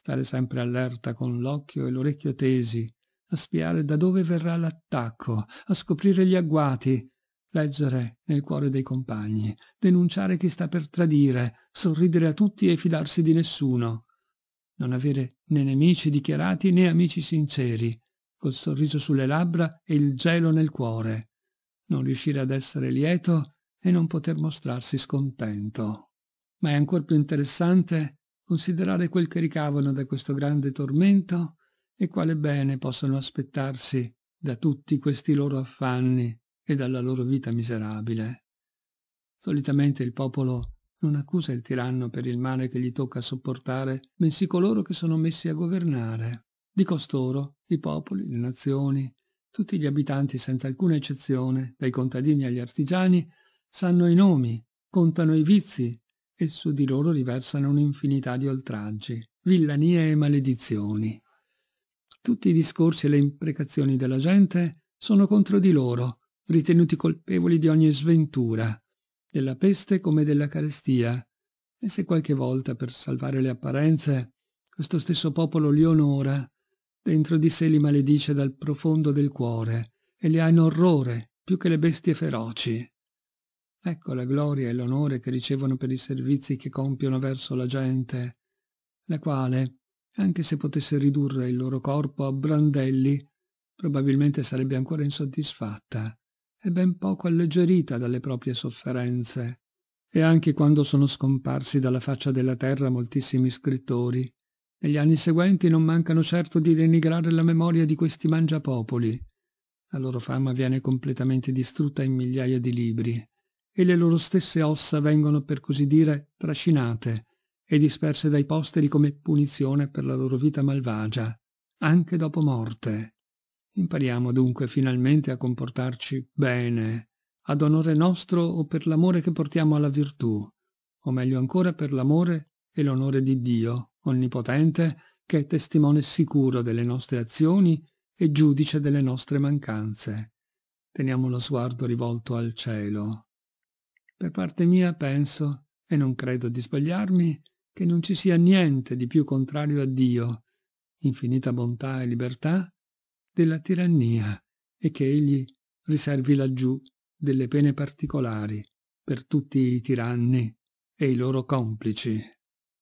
stare sempre allerta con l'occhio e l'orecchio tesi, a spiare da dove verrà l'attacco, a scoprire gli agguati, leggere nel cuore dei compagni, denunciare chi sta per tradire, sorridere a tutti e fidarsi di nessuno, non avere né nemici dichiarati né amici sinceri, col sorriso sulle labbra e il gelo nel cuore, non riuscire ad essere lieto e non poter mostrarsi scontento. Ma è ancor più interessante considerare quel che ricavano da questo grande tormento e quale bene possono aspettarsi da tutti questi loro affanni e dalla loro vita miserabile. Solitamente il popolo non accusa il tiranno per il male che gli tocca sopportare, bensì coloro che sono messi a governare. Di costoro, i popoli, le nazioni, tutti gli abitanti senza alcuna eccezione, dai contadini agli artigiani, sanno i nomi, contano i vizi e su di loro riversano un'infinità di oltraggi, villanie e maledizioni. Tutti i discorsi e le imprecazioni della gente sono contro di loro, ritenuti colpevoli di ogni sventura, della peste come della carestia, e se qualche volta, per salvare le apparenze, questo stesso popolo li onora, dentro di sé li maledice dal profondo del cuore e li ha in orrore più che le bestie feroci. Ecco la gloria e l'onore che ricevono per i servizi che compiono verso la gente, la quale, anche se potesse ridurre il loro corpo a brandelli, probabilmente sarebbe ancora insoddisfatta e ben poco alleggerita dalle proprie sofferenze. E anche quando sono scomparsi dalla faccia della terra moltissimi scrittori, negli anni seguenti non mancano certo di denigrare la memoria di questi mangiapopoli. La loro fama viene completamente distrutta in migliaia di libri e le loro stesse ossa vengono per così dire trascinate e disperse dai posteri come punizione per la loro vita malvagia, anche dopo morte. Impariamo dunque finalmente a comportarci bene, ad onore nostro o per l'amore che portiamo alla virtù, o meglio ancora per l'amore e l'onore di Dio, onnipotente, che è testimone sicuro delle nostre azioni e giudice delle nostre mancanze. Teniamo lo sguardo rivolto al cielo. Per parte mia penso, e non credo di sbagliarmi, che non ci sia niente di più contrario a Dio, infinita bontà e libertà, della tirannia e che egli riservi laggiù delle pene particolari per tutti i tiranni e i loro complici.